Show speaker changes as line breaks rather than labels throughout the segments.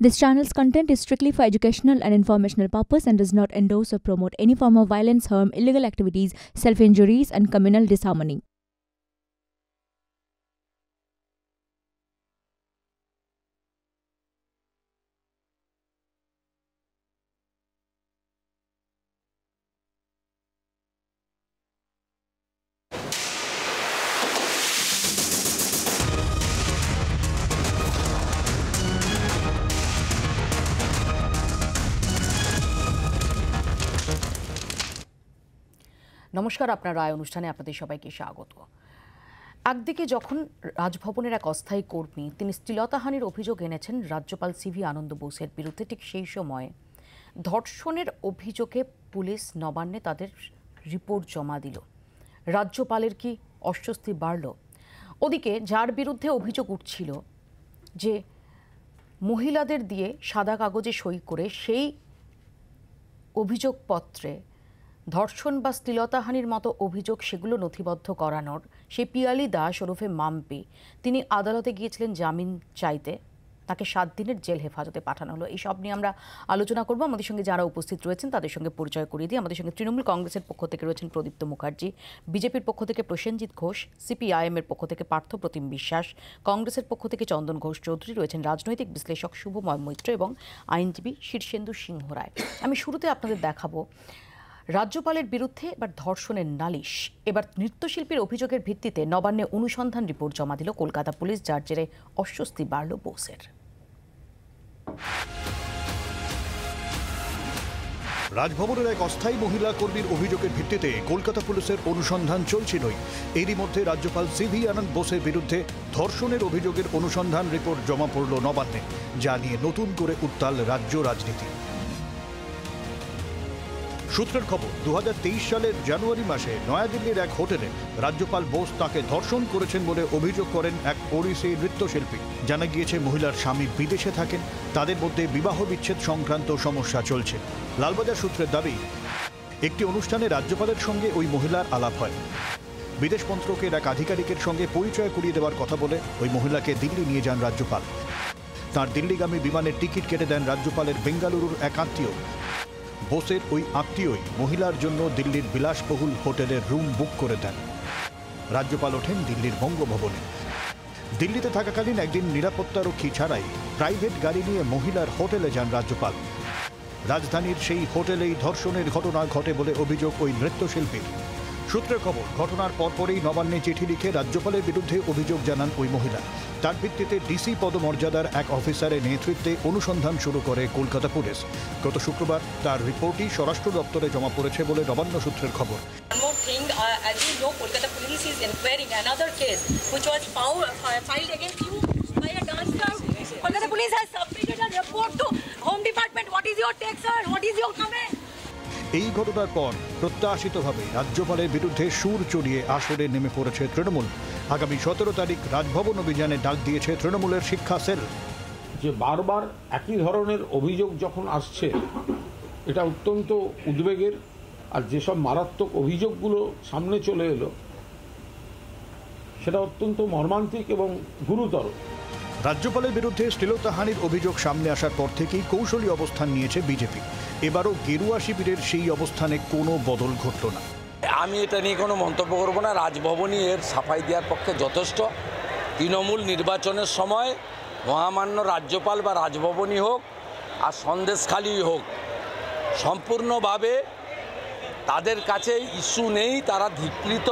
This channel's content is strictly for educational and informational purpose and does not endorse or promote any form of violence, harm, illegal activities, self-injuries and communal disharmony. নমস্কার আপনার রায় অনুষ্ঠানে আপনাদের সবাইকে স্বাগত একদিকে যখন রাজভবনের এক অস্থায়ী কর্মী তিনি স্থিলতাহানির অভিযোগ এনেছেন রাজ্যপাল সিভি আনন্দ বোসের বিরুদ্ধে ঠিক সেই সময়ে ধর্ষণের অভিযোগে পুলিশ নবান্নে তাদের রিপোর্ট জমা দিল রাজ্যপালের কি অস্বস্তি বাড়ল ওদিকে যার বিরুদ্ধে অভিযোগ উঠছিল যে মহিলাদের দিয়ে সাদা কাগজে সই করে সেই অভিযোগপত্রে ধর্ষণ বা স্থিলতাহানির মতো অভিযোগ সেগুলো নথিবদ্ধ করানোর সেই পিয়ালি দাস ওরফে মাম্পি তিনি আদালতে গিয়েছিলেন জামিন চাইতে তাকে সাত দিনের জেল হেফাজতে পাঠানো হলো এইসব নিয়ে আমরা আলোচনা করব আমাদের সঙ্গে যারা উপস্থিত রয়েছেন তাদের সঙ্গে পরিচয় করিয়ে দিই আমাদের সঙ্গে তৃণমূল কংগ্রেসের পক্ষ থেকে রয়েছেন প্রদীপ্ত মুখার্জি বিজেপির পক্ষ থেকে প্রসেনজিৎ ঘোষ সিপিআইএমের পক্ষ থেকে পার্থ প্রতিম বিশ্বাস কংগ্রেসের পক্ষ থেকে চন্দন ঘোষ চৌধুরী রয়েছেন রাজনৈতিক বিশ্লেষক শুভময় মৈত্র এবং আইনজীবী শীর্ষেন্দু সিংহ রায় আমি শুরুতে আপনাদের দেখাবো রাজ্যপালের বিরুদ্ধে এবার ধর্ষণের নালিশ এবার নৃত্যশিল্পীর অভিযোগের ভিত্তিতে নবান্নে অনুসন্ধান রিপোর্ট জমা দিল কলকাতা পুলিশ যার জেরে অস্বস্তি বাড়ল বোসের
রাজভবনের এক অস্থায়ী মহিলা কর্মীর অভিযোগের ভিত্তিতে কলকাতা পুলিশের অনুসন্ধান চলছিলই এরই মধ্যে রাজ্যপাল সিভি আনন্দ বোসের বিরুদ্ধে ধর্ষণের অভিযোগের অনুসন্ধান রিপোর্ট জমা পড়ল নবান্নে যা নিয়ে নতুন করে উত্তাল রাজ্য রাজনীতি সূত্রের খবর দু সালের জানুয়ারি মাসে নয়াদিল্লির এক হোটেলে রাজ্যপাল বোস তাকে ধর্ষণ করেছেন বলে অভিযোগ করেন এক ওড়িশি নৃত্যশিল্পী জানা গিয়েছে মহিলার স্বামী বিদেশে থাকেন তাদের মধ্যে বিবাহ বিচ্ছেদ সংক্রান্ত সমস্যা চলছে লালবাজার সূত্রের দাবি একটি অনুষ্ঠানে রাজ্যপালের সঙ্গে ওই মহিলার আলাপ হয় বিদেশ মন্ত্রকের এক আধিকারিকের সঙ্গে পরিচয় করিয়ে দেওয়ার কথা বলে ওই মহিলাকে দিল্লি নিয়ে যান রাজ্যপাল তাঁর দিল্লিগামী বিমানের টিকিট কেটে দেন রাজ্যপালের বেঙ্গালুরুর এক আত্মীয় বোসের ওই আত্মীয়ই মহিলার জন্য দিল্লির বিলাসবহুল হোটেলের রুম বুক করে দেন রাজ্যপাল ওঠেন দিল্লির বঙ্গভবনে দিল্লিতে থাকাকালীন একদিন নিরাপত্তারক্ষী ছাড়াই প্রাইভেট গাড়ি নিয়ে মহিলার হোটেলে যান রাজ্যপাল রাজধানীর সেই হোটেলেই ধর্ষণের ঘটনা ঘটে বলে অভিযোগ ওই নৃত্যশিল্পীর সূত্রের খবর ঘটনার পরপরেই নবান্নে চিঠি লিখে রাজ্যপালের বিরুদ্ধে অভিযোগ জানান ওই মহিলা তার ভিত্তিতে ডিসি পদমর্যাদার এক অফিসারের নেতৃত্বে অনুসন্ধান শুরু করে কলকাতা পুলিশ গত শুক্রবার তার রিপোর্টই স্বরাষ্ট্র দপ্তরে জমা পড়েছে বলে নবান্ন সূত্রের খবর
uh, Kolkata police has submitted a report to home department what is your take sir what is your comment
এই ঘটনার পর প্রত্যাশিতভাবে রাজ্যপালের বিরুদ্ধে সুর চড়িয়ে আসরে নেমে পড়েছে তৃণমূল আগামী সতেরো তারিখ রাজভবন অভিযানে ডাক দিয়েছে তৃণমূলের শিক্ষা সেল যে বারবার
একই ধরনের অভিযোগ যখন আসছে এটা অত্যন্ত উদ্বেগের আর
যেসব মারাত্মক অভিযোগগুলো সামনে চলে এলো সেটা অত্যন্ত
মর্মান্তিক এবং গুরুতর রাজ্যপালের বিরুদ্ধে শ্লীলতাহানির অভিযোগ সামনে আসার পর থেকেই কৌশলী অবস্থান নিয়েছে বিজেপি এবারও গেরুয়া শিবিরের সেই অবস্থানে কোনো বদল ঘটল না
আমি এটা নিয়ে কোনো মন্তব্য করব না রাজভবনই এর সাফাই দেওয়ার পক্ষে যথেষ্ট তৃণমূল নির্বাচনের সময় মহামান্য রাজ্যপাল বা রাজভবনই হোক আর সন্দেশখালী হোক সম্পূর্ণভাবে তাদের কাছে ইস্যু নেই তারা ধিকৃত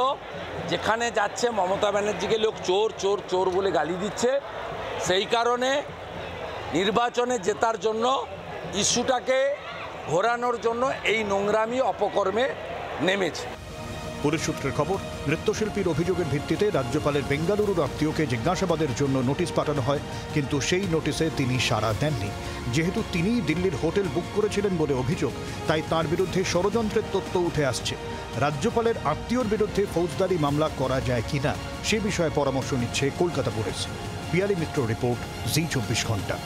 যেখানে যাচ্ছে মমতা ব্যানার্জিকে লোক চোর চোর চোর বলে গালি দিচ্ছে সেই কারণে নির্বাচনে জেতার জন্য ইস্যুটাকে ঘোরানোর জন্য এই নোংরামি অপকর্মে
নেমেছে পুলিশ সূত্রের খবর নৃত্যশিল্পীর অভিযোগের ভিত্তিতে রাজ্যপালের বেঙ্গালুরুর আত্মীয়কে জিজ্ঞাসাবাদের জন্য নোটিশ পাঠানো হয় কিন্তু সেই নোটিশে তিনি সাড়া দেননি যেহেতু তিনি দিল্লির হোটেল বুক করেছিলেন বলে অভিযোগ তাই তার বিরুদ্ধে ষড়যন্ত্রের তত্ত্ব উঠে আসছে রাজ্যপালের আত্মীয়র বিরুদ্ধে ফৌজদারি মামলা করা যায় কিনা সে বিষয়ে পরামর্শ নিচ্ছে কলকাতা পুলিশ পিয়ালি মিত্র রিপোর্ট জি চব্বিশ ঘন্টা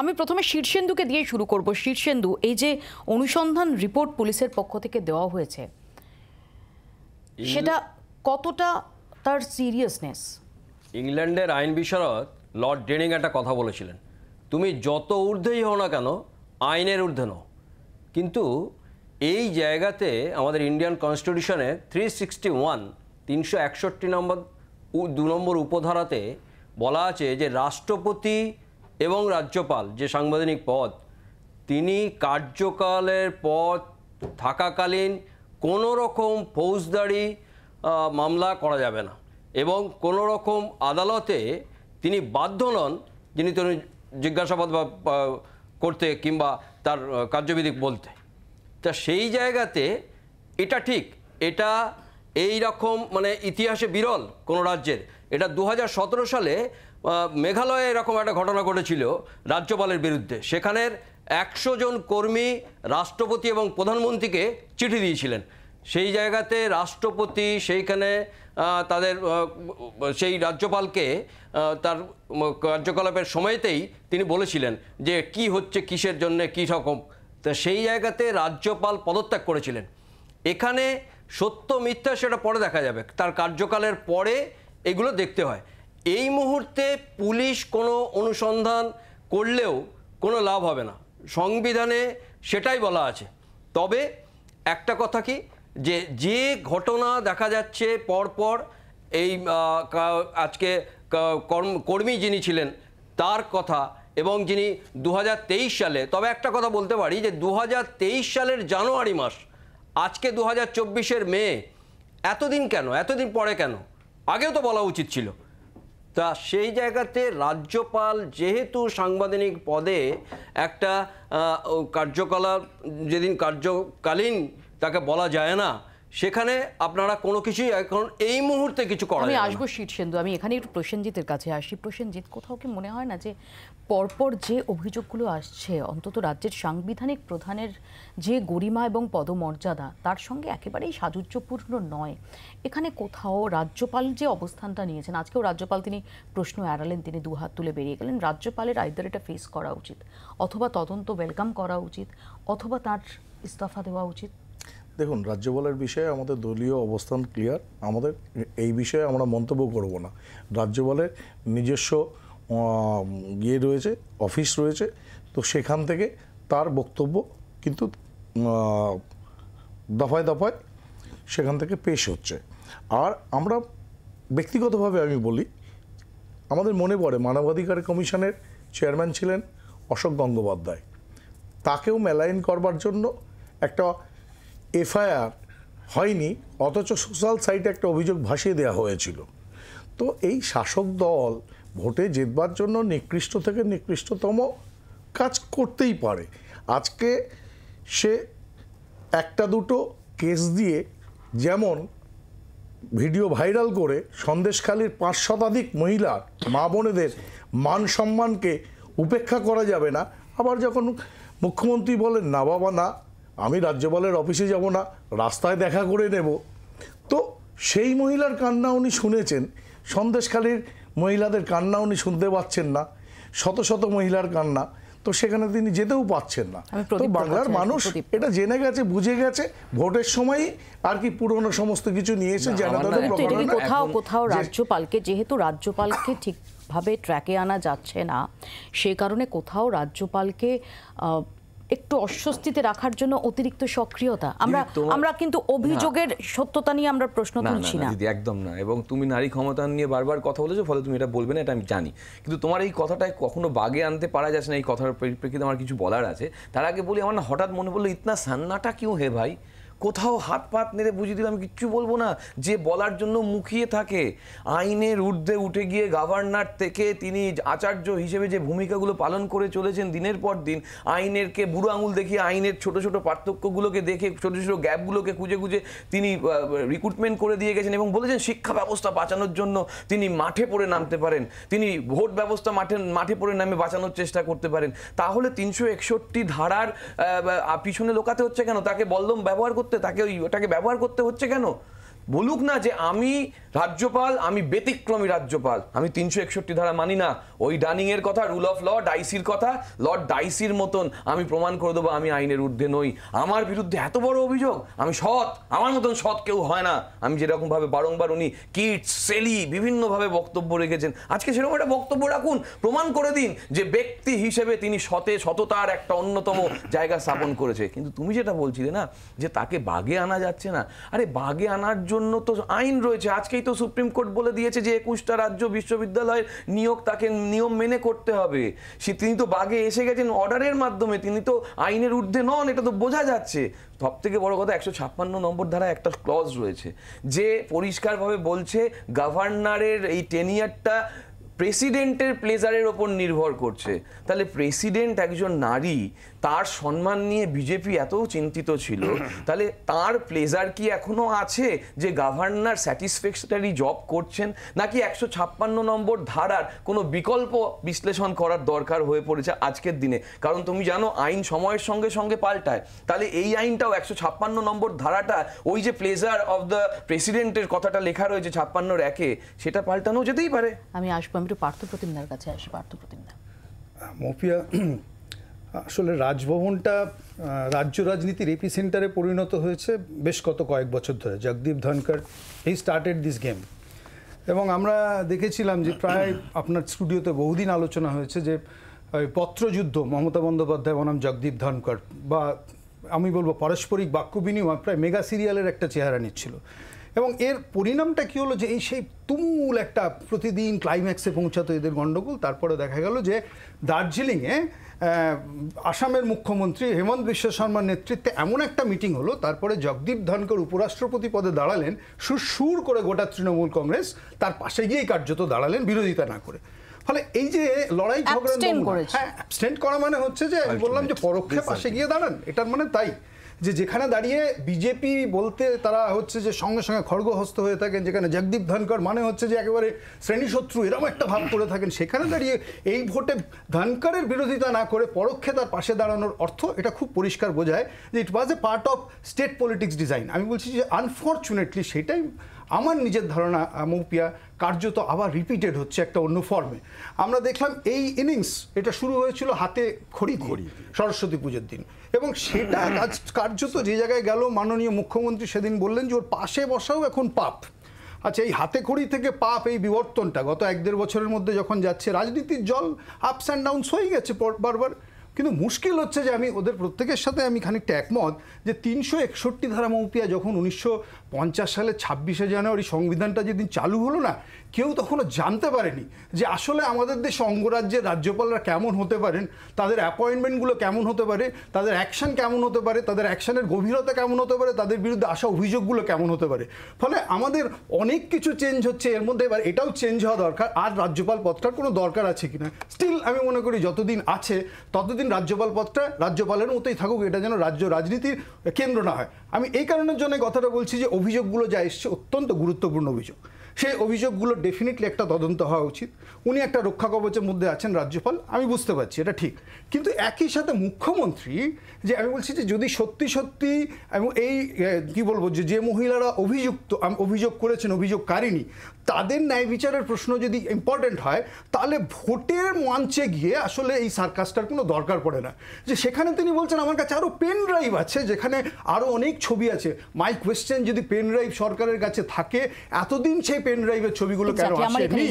আমি প্রথমে শীর্ষেন্দুকে দিয়ে শুরু করব শীর্ষেন্দু এই যে অনুসন্ধান রিপোর্ট পুলিশের পক্ষ থেকে দেওয়া হয়েছে সেটা কতটা তার সিরিয়াসনেস
ইংল্যান্ডের আইন বিশারদ লর্ড ডেনিং একটা কথা বলেছিলেন তুমি যত ঊর্ধ্বেই হও না কেন আইনের ঊর্ধ্বে নও কিন্তু এই জায়গাতে আমাদের ইন্ডিয়ান কনস্টিটিউশনে থ্রি সিক্সটি ওয়ান তিনশো একষট্টি নম্বর দু নম্বর উপধারাতে বলা আছে যে রাষ্ট্রপতি এবং রাজ্যপাল যে সাংবিধানিক পদ তিনি কার্যকালের পদ থাকাকালীন কোনো রকম ফৌজদারি মামলা করা যাবে না এবং কোনো রকম আদালতে তিনি বাধ্য নন যিনি তিনি জিজ্ঞাসাবাদ বা করতে কিংবা তার কার্যবিধি বলতে তা সেই জায়গাতে এটা ঠিক এটা এই রকম মানে ইতিহাসে বিরল কোনো রাজ্যের এটা দু সালে মেঘালয়ে এরকম একটা ঘটনা ঘটেছিল রাজ্যপালের বিরুদ্ধে সেখানের একশো জন কর্মী রাষ্ট্রপতি এবং প্রধানমন্ত্রীকে চিঠি দিয়েছিলেন সেই জায়গাতে রাষ্ট্রপতি সেইখানে তাদের সেই রাজ্যপালকে তার কার্যকলাপের সময়তেই তিনি বলেছিলেন যে কি হচ্ছে কিসের জন্য কী রকম তা সেই জায়গাতে রাজ্যপাল পদত্যাগ করেছিলেন এখানে সত্য মিথ্যা সেটা পরে দেখা যাবে তার কার্যকালের পরে এগুলো দেখতে হয় এই মুহূর্তে পুলিশ কোনো অনুসন্ধান করলেও কোনো লাভ হবে না সংবিধানে সেটাই বলা আছে তবে একটা কথা কি যে যে ঘটনা দেখা যাচ্ছে পরপর এই আজকে কর্ম কর্মী যিনি ছিলেন তার কথা এবং যিনি দু সালে তবে একটা কথা বলতে পারি যে দু সালের জানুয়ারি মাস আজকে দু হাজার চব্বিশের মে এতদিন কেন এতদিন পরে কেন আগেও তো বলা উচিত ছিল তা সেই জায়গাতে রাজ্যপাল যেহেতু সাংবিধানিক পদে একটা কার্যকলাপ যেদিন কার্যকালীন তাকে বলা যায় না সেখানে আপনারা কোনো কিছুই এখন এই মুহূর্তে কিছু করেন আমি আসবো
শীর্ষেন্দু আমি এখানে একটু প্রসেনজিতের কাছে আসি প্রসেনজিৎ কোথাও কি মনে হয় না যে পরপর যে অভিযোগগুলো আসছে অন্তত রাজ্যের সাংবিধানিক প্রধানের যে গরিমা এবং পদমর্যাদা তার সঙ্গে একেবারেই সাজুজ্যপূর্ণ নয় এখানে কোথাও রাজ্যপাল যে অবস্থানটা নিয়েছেন আজকেও রাজ্যপাল তিনি প্রশ্ন এড়ালেন তিনি দুহাত তুলে বেরিয়ে গেলেন রাজ্যপালের আইদার এটা ফেস করা উচিত অথবা তদন্ত ওয়েলকাম করা উচিত অথবা তার ইস্তফা দেওয়া উচিত
দেখুন রাজ্যপালের বিষয়ে আমাদের দলীয় অবস্থান ক্লিয়ার আমাদের এই বিষয়ে আমরা মন্তব্য করব না রাজ্যপালের নিজস্ব ইয়ে রয়েছে অফিস রয়েছে তো সেখান থেকে তার বক্তব্য কিন্তু দফায় দফায় সেখান থেকে পেশ হচ্ছে আর আমরা ব্যক্তিগতভাবে আমি বলি আমাদের মনে পড়ে মানবাধিকার কমিশনের চেয়ারম্যান ছিলেন অশোক গঙ্গোপাধ্যায় তাকেও মেলাইন করবার জন্য একটা এফআইআর হয়নি অথচ সোশ্যাল সাইটে একটা অভিযোগ ভাসিয়ে দেওয়া হয়েছিল তো এই শাসক দল ভোটে জিতবার জন্য নিকৃষ্ট থেকে নিকৃষ্টতম কাজ করতেই পারে আজকে সে একটা দুটো কেস দিয়ে যেমন ভিডিও ভাইরাল করে সন্দেশখালীর পাঁচ শতাধিক মহিলা মা বোনেদের মান সম্মানকে উপেক্ষা করা যাবে না আবার যখন মুখ্যমন্ত্রী বলেন না বাবা না আমি রাজ্যপালের অফিসে যাব না রাস্তায় দেখা করে নেব তো সেই মহিলার কান্না উনি শুনেছেন সন্দেশখালীর মহিলাদের কান্না উনি শুনতে পাচ্ছেন না শত শত মহিলার কান্না তো সেখানে তিনি যেতেও পাচ্ছেন না তো বাংলার মানুষ এটা জেনে গেছে বুঝে গেছে ভোটের সময় আর কি পুরনো সমস্ত কিছু নিয়ে এসে কোথাও কোথাও
রাজ্যপালকে যেহেতু রাজ্যপালকে ঠিক ভাবে ট্র্যাকে আনা যাচ্ছে না সে কারণে কোথাও রাজ্যপালকে একটু অস্বস্তিতে রাখার জন্য অতিরিক্ত সক্রিয়তা আমরা আমরা কিন্তু অভিযোগের সত্যতা নিয়ে আমরা প্রশ্ন তুলছি না দিদি
একদম না এবং তুমি নারী ক্ষমতা নিয়ে বারবার কথা বলেছো ফলে তুমি এটা বলবে না এটা আমি জানি কিন্তু তোমার এই কথাটা কখনো বাগে আনতে পারা যাচ্ছে না এই কথার পরিপ্রেক্ষিতে আমার কিছু বলার আছে তার আগে বলি আমার হঠাৎ মনে পড়লো ইতনা সান্নাটা কিউ হে ভাই কোথাও হাত পাত নেড়ে বুঝিয়ে দিল আমি কিচ্ছু বলবো না যে বলার জন্য মুখিয়ে থাকে আইনের ঊর্ধ্বে উঠে গিয়ে গভর্নর থেকে তিনি আচার্য হিসেবে যে ভূমিকাগুলো পালন করে চলেছেন দিনের পর দিন আইনেরকে বুড়ো আঙুল দেখিয়ে আইনের ছোট ছোট পার্থক্যগুলোকে দেখে ছোট ছোট গ্যাপগুলোকে খুঁজে খুঁজে তিনি রিক্রুটমেন্ট করে দিয়ে গেছেন এবং বলেছেন শিক্ষা ব্যবস্থা বাঁচানোর জন্য তিনি মাঠে পড়ে নামতে পারেন তিনি ভোট ব্যবস্থা মাঠে মাঠে পড়ে নামে বাঁচানোর চেষ্টা করতে পারেন তাহলে তিনশো একষট্টি ধারার পিছনে লোকাতে হচ্ছে কেন তাকে বললম ব্যবহার করতে করতে তাকে ওই ওটাকে ব্যবহার করতে হচ্ছে কেন বলুক না যে আমি রাজ্যপাল আমি ব্যতিক্রমী রাজ্যপাল আমি তিনশো একষট্টি ধারা মানি না ওই ডানিংয়ের কথা রুল অফ ল ডাইসির কথা লর্ড ডাইসির মতন আমি প্রমাণ করে দেবো আমি আইনের ঊর্ধ্বে নই আমার বিরুদ্ধে এত বড় অভিযোগ আমি সৎ আমার মতন সৎ কেউ হয় না আমি যেরকমভাবে বারংবার উনি কিট সেলি বিভিন্নভাবে বক্তব্য রেখেছেন আজকে সেরকম একটা বক্তব্য রাখুন প্রমাণ করে দিন যে ব্যক্তি হিসেবে তিনি সতে সততার একটা অন্যতম জায়গা স্থাপন করেছে কিন্তু তুমি যেটা বলছিলে না যে তাকে বাগে আনা যাচ্ছে না আরে বাগে আনার জন্য জন্য তো আইন রয়েছে আজকেই তো সুপ্রিম কোর্ট বলে দিয়েছে যে একুশটা রাজ্য বিশ্ববিদ্যালয়ের নিয়োগ তাকে নিয়ম মেনে করতে হবে সে তিনি তো বাগে এসে গেছেন অর্ডারের মাধ্যমে তিনি তো আইনের ঊর্ধ্বে নন এটা তো বোঝা যাচ্ছে সব থেকে বড় কথা একশো ছাপ্পান্ন নম্বর ধারা একটা ক্লজ রয়েছে যে পরিষ্কারভাবে বলছে গভর্নরের এই টেনিয়ারটা প্রেসিডেন্টের প্লেজারের ওপর নির্ভর করছে তাহলে প্রেসিডেন্ট একজন নারী তার সম্মান নিয়ে বিজেপি এত চিন্তিত ছিল তাহলে তার প্লেজার কি এখনো আছে যে গভর্নর স্যাটিসফ্যাক্টরি জব করছেন নাকি একশো ছাপ্পান্ন নম্বর ধারার কোনো বিকল্প বিশ্লেষণ করার দরকার হয়ে পড়েছে আজকের দিনে কারণ তুমি জানো আইন সময়ের সঙ্গে সঙ্গে পাল্টায় তাহলে এই আইনটাও একশো ছাপ্পান্ন নম্বর ধারাটা ওই যে প্লেজার অফ দ্য প্রেসিডেন্টের কথাটা লেখা রয়েছে ছাপ্পান্নর একে সেটা পাল্টানো যেতেই পারে
আমি আসবো আমি একটু পার্থ প্রতিমদার কাছে আসি পার্থ প্রতিমদার
মফিয়া আসলে রাজভবনটা রাজ্য রাজনীতির সেন্টারে পরিণত হয়েছে বেশ কত কয়েক বছর ধরে জগদীপ ধনকর এই স্টার্টেড দিস গেম এবং আমরা দেখেছিলাম যে প্রায় আপনার স্টুডিওতে বহুদিন আলোচনা হয়েছে যে পত্রযুদ্ধ মমতা বন্দ্যোপাধ্যায় বনাম জগদীপ ধনকর বা আমি বলবো পারস্পরিক বাক্য বিনিময় প্রায় মেগা সিরিয়ালের একটা চেহারা নিচ্ছিল এবং এর পরিণামটা কি হলো যে এই সেই তুমুল একটা প্রতিদিন ক্লাইম্যাক্সে পৌঁছাতো এদের গণ্ডগোল তারপরে দেখা গেল যে দার্জিলিংয়ে আসামের মুখ্যমন্ত্রী হেমন্ত বিশ্ব শর্মার নেতৃত্বে এমন একটা মিটিং হলো তারপরে জগদীপ ধনকর উপরাষ্ট্রপতি পদে দাঁড়ালেন সুর করে গোটা তৃণমূল কংগ্রেস তার পাশে গিয়েই কার্যত দাঁড়ালেন বিরোধিতা না করে ফলে এই যে লড়াই ঝগড়া হ্যাঁ করা মানে হচ্ছে যে আমি বললাম যে পরোক্ষে পাশে গিয়ে দাঁড়ান এটার মানে তাই যে যেখানে দাঁড়িয়ে বিজেপি বলতে তারা হচ্ছে যে সঙ্গে সঙ্গে খড়গহস্ত হয়ে থাকেন যেখানে জগদীপ ধনকর মানে হচ্ছে যে একেবারে শ্রেণীশত্রু এরকম একটা ভাব করে থাকেন সেখানে দাঁড়িয়ে এই ভোটে ধনকরের বিরোধিতা না করে পরোক্ষে তার পাশে দাঁড়ানোর অর্থ এটা খুব পরিষ্কার বোঝায় যে it was a part of state politics design আমি বলছি যে আনফর্চুনেটলি সেটাই আমার নিজের ধারণা মৌপিয়া কার্যত আবার রিপিটেড হচ্ছে একটা অন্য ফর্মে আমরা দেখলাম এই ইনিংস এটা শুরু হয়েছিল হাতে খড়ি খড়ি সরস্বতী পুজোর দিন এবং সেটা কাজ কার্যত যে জায়গায় গেল মাননীয় মুখ্যমন্ত্রী সেদিন বললেন যে ওর পাশে বসাও এখন পাপ আচ্ছা এই হাতে খড়ি থেকে পাপ এই বিবর্তনটা গত এক দেড় বছরের মধ্যে যখন যাচ্ছে রাজনীতির জল আপস অ্যান্ড ডাউনস হয়ে গেছে বারবার কিন্তু মুশকিল হচ্ছে যে আমি ওদের প্রত্যেকের সাথে আমি খানিকটা একমত যে তিনশো একষট্টি ধারা মৌপিয়া যখন উনিশশো পঞ্চাশ সালে ছাব্বিশে জানুয়ারি সংবিধানটা যেদিন চালু হলো না কেউ তখনও জানতে পারেনি যে আসলে আমাদের দেশে অঙ্গরাজ্যের রাজ্যপালরা কেমন হতে পারেন তাদের অ্যাপয়েন্টমেন্টগুলো কেমন হতে পারে তাদের অ্যাকশান কেমন হতে পারে তাদের অ্যাকশানের গভীরতা কেমন হতে পারে তাদের বিরুদ্ধে আসা অভিযোগগুলো কেমন হতে পারে ফলে আমাদের অনেক কিছু চেঞ্জ হচ্ছে এর মধ্যে এবার এটাও চেঞ্জ হওয়া দরকার আর রাজ্যপাল পদটার কোনো দরকার আছে কি না স্টিল আমি মনে করি যতদিন আছে ততদিন রাজ্যপাল পদটা রাজ্যপালের মতোই থাকুক এটা যেন রাজ্য রাজনীতির কেন্দ্র না হয় আমি এই কারণের জন্য কথাটা বলছি যে অভিযোগগুলো যা এসছে অত্যন্ত গুরুত্বপূর্ণ অভিযোগ সেই অভিযোগগুলো ডেফিনেটলি একটা তদন্ত হওয়া উচিত উনি একটা রক্ষা কবচের মধ্যে আছেন রাজ্যপাল আমি বুঝতে পারছি এটা ঠিক কিন্তু একই সাথে মুখ্যমন্ত্রী যে আমি বলছি যে যদি সত্যি সত্যি এবং এই কি বলবো যে যে মহিলারা অভিযুক্ত অভিযোগ করেছেন অভিযোগকারিনী তাদের ন্যায় বিচারের প্রশ্ন যদি ইম্পর্টেন্ট হয় তাহলে ভোটের মঞ্চে গিয়ে আসলে এই সার্কাসটার কোনো দরকার পড়ে না যে সেখানে তিনি বলছেন আমার কাছে আরও পেন ড্রাইভ আছে যেখানে আরও অনেক ছবি আছে মাই কোয়েশ্চেন যদি পেন ড্রাইভ সরকারের কাছে থাকে এতদিন সেই পেন ড্রাইভের ছবিগুলো কেন আসেনি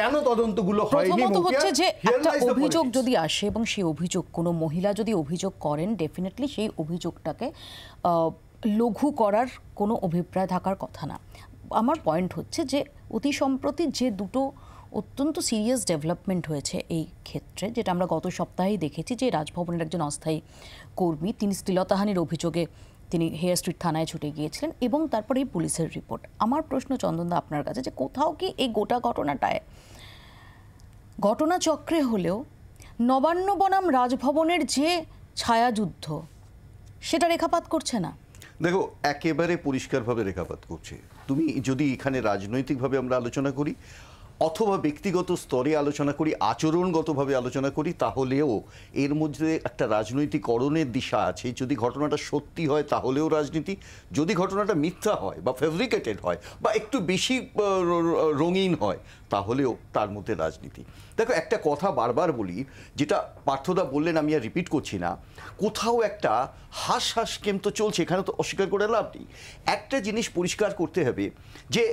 কেন তদন্তগুলো হয়নি হচ্ছে যে অভিযোগ
যদি আসে এবং সেই অভিযোগ কোনো মহিলা যদি অভিযোগ করেন ডেফিনেটলি সেই অভিযোগটাকে লঘু করার কোনো অভিপ্রায় থাকার কথা না আমার পয়েন্ট হচ্ছে যে অতি সম্প্রতি যে দুটো অত্যন্ত সিরিয়াস ডেভেলপমেন্ট হয়েছে এই ক্ষেত্রে যেটা আমরা গত সপ্তাহেই দেখেছি যে রাজভবনের একজন অস্থায়ী কর্মী তিনি স্থিলতাহানির অভিযোগে তিনি হেয়ার স্ট্রিট থানায় ছুটে গিয়েছিলেন এবং তারপরে এই পুলিশের রিপোর্ট আমার প্রশ্ন চন্দনদা আপনার কাছে যে কোথাও কি এই গোটা ঘটনাটায় ঘটনাচক্রে হলেও নবান্ন বনাম রাজভবনের যে ছায়াযুদ্ধ সেটা রেখাপাত করছে না
দেখো একেবারে পরিষ্কারভাবে রেখাপাত করছে তুমি যদি এখানে রাজনৈতিকভাবে আমরা আলোচনা করি অথবা ব্যক্তিগত স্তরে আলোচনা করি আচরণগতভাবে আলোচনা করি তাহলেও এর মধ্যে একটা রাজনৈতিকরণের দিশা আছে যদি ঘটনাটা সত্যি হয় তাহলেও রাজনীতি যদি ঘটনাটা মিথ্যা হয় বা ফেব্রিকেটেড হয় বা একটু বেশি রঙিন হয় তাহলেও তার মধ্যে রাজনীতি দেখো একটা কথা বারবার বলি যেটা পার্থদা বললেন আমি আর রিপিট করছি না কোথাও একটা হাস হাস কেম তো চলছে এখানে তো অস্বীকার করে লাভ নেই একটা জিনিস পরিষ্কার করতে হবে যে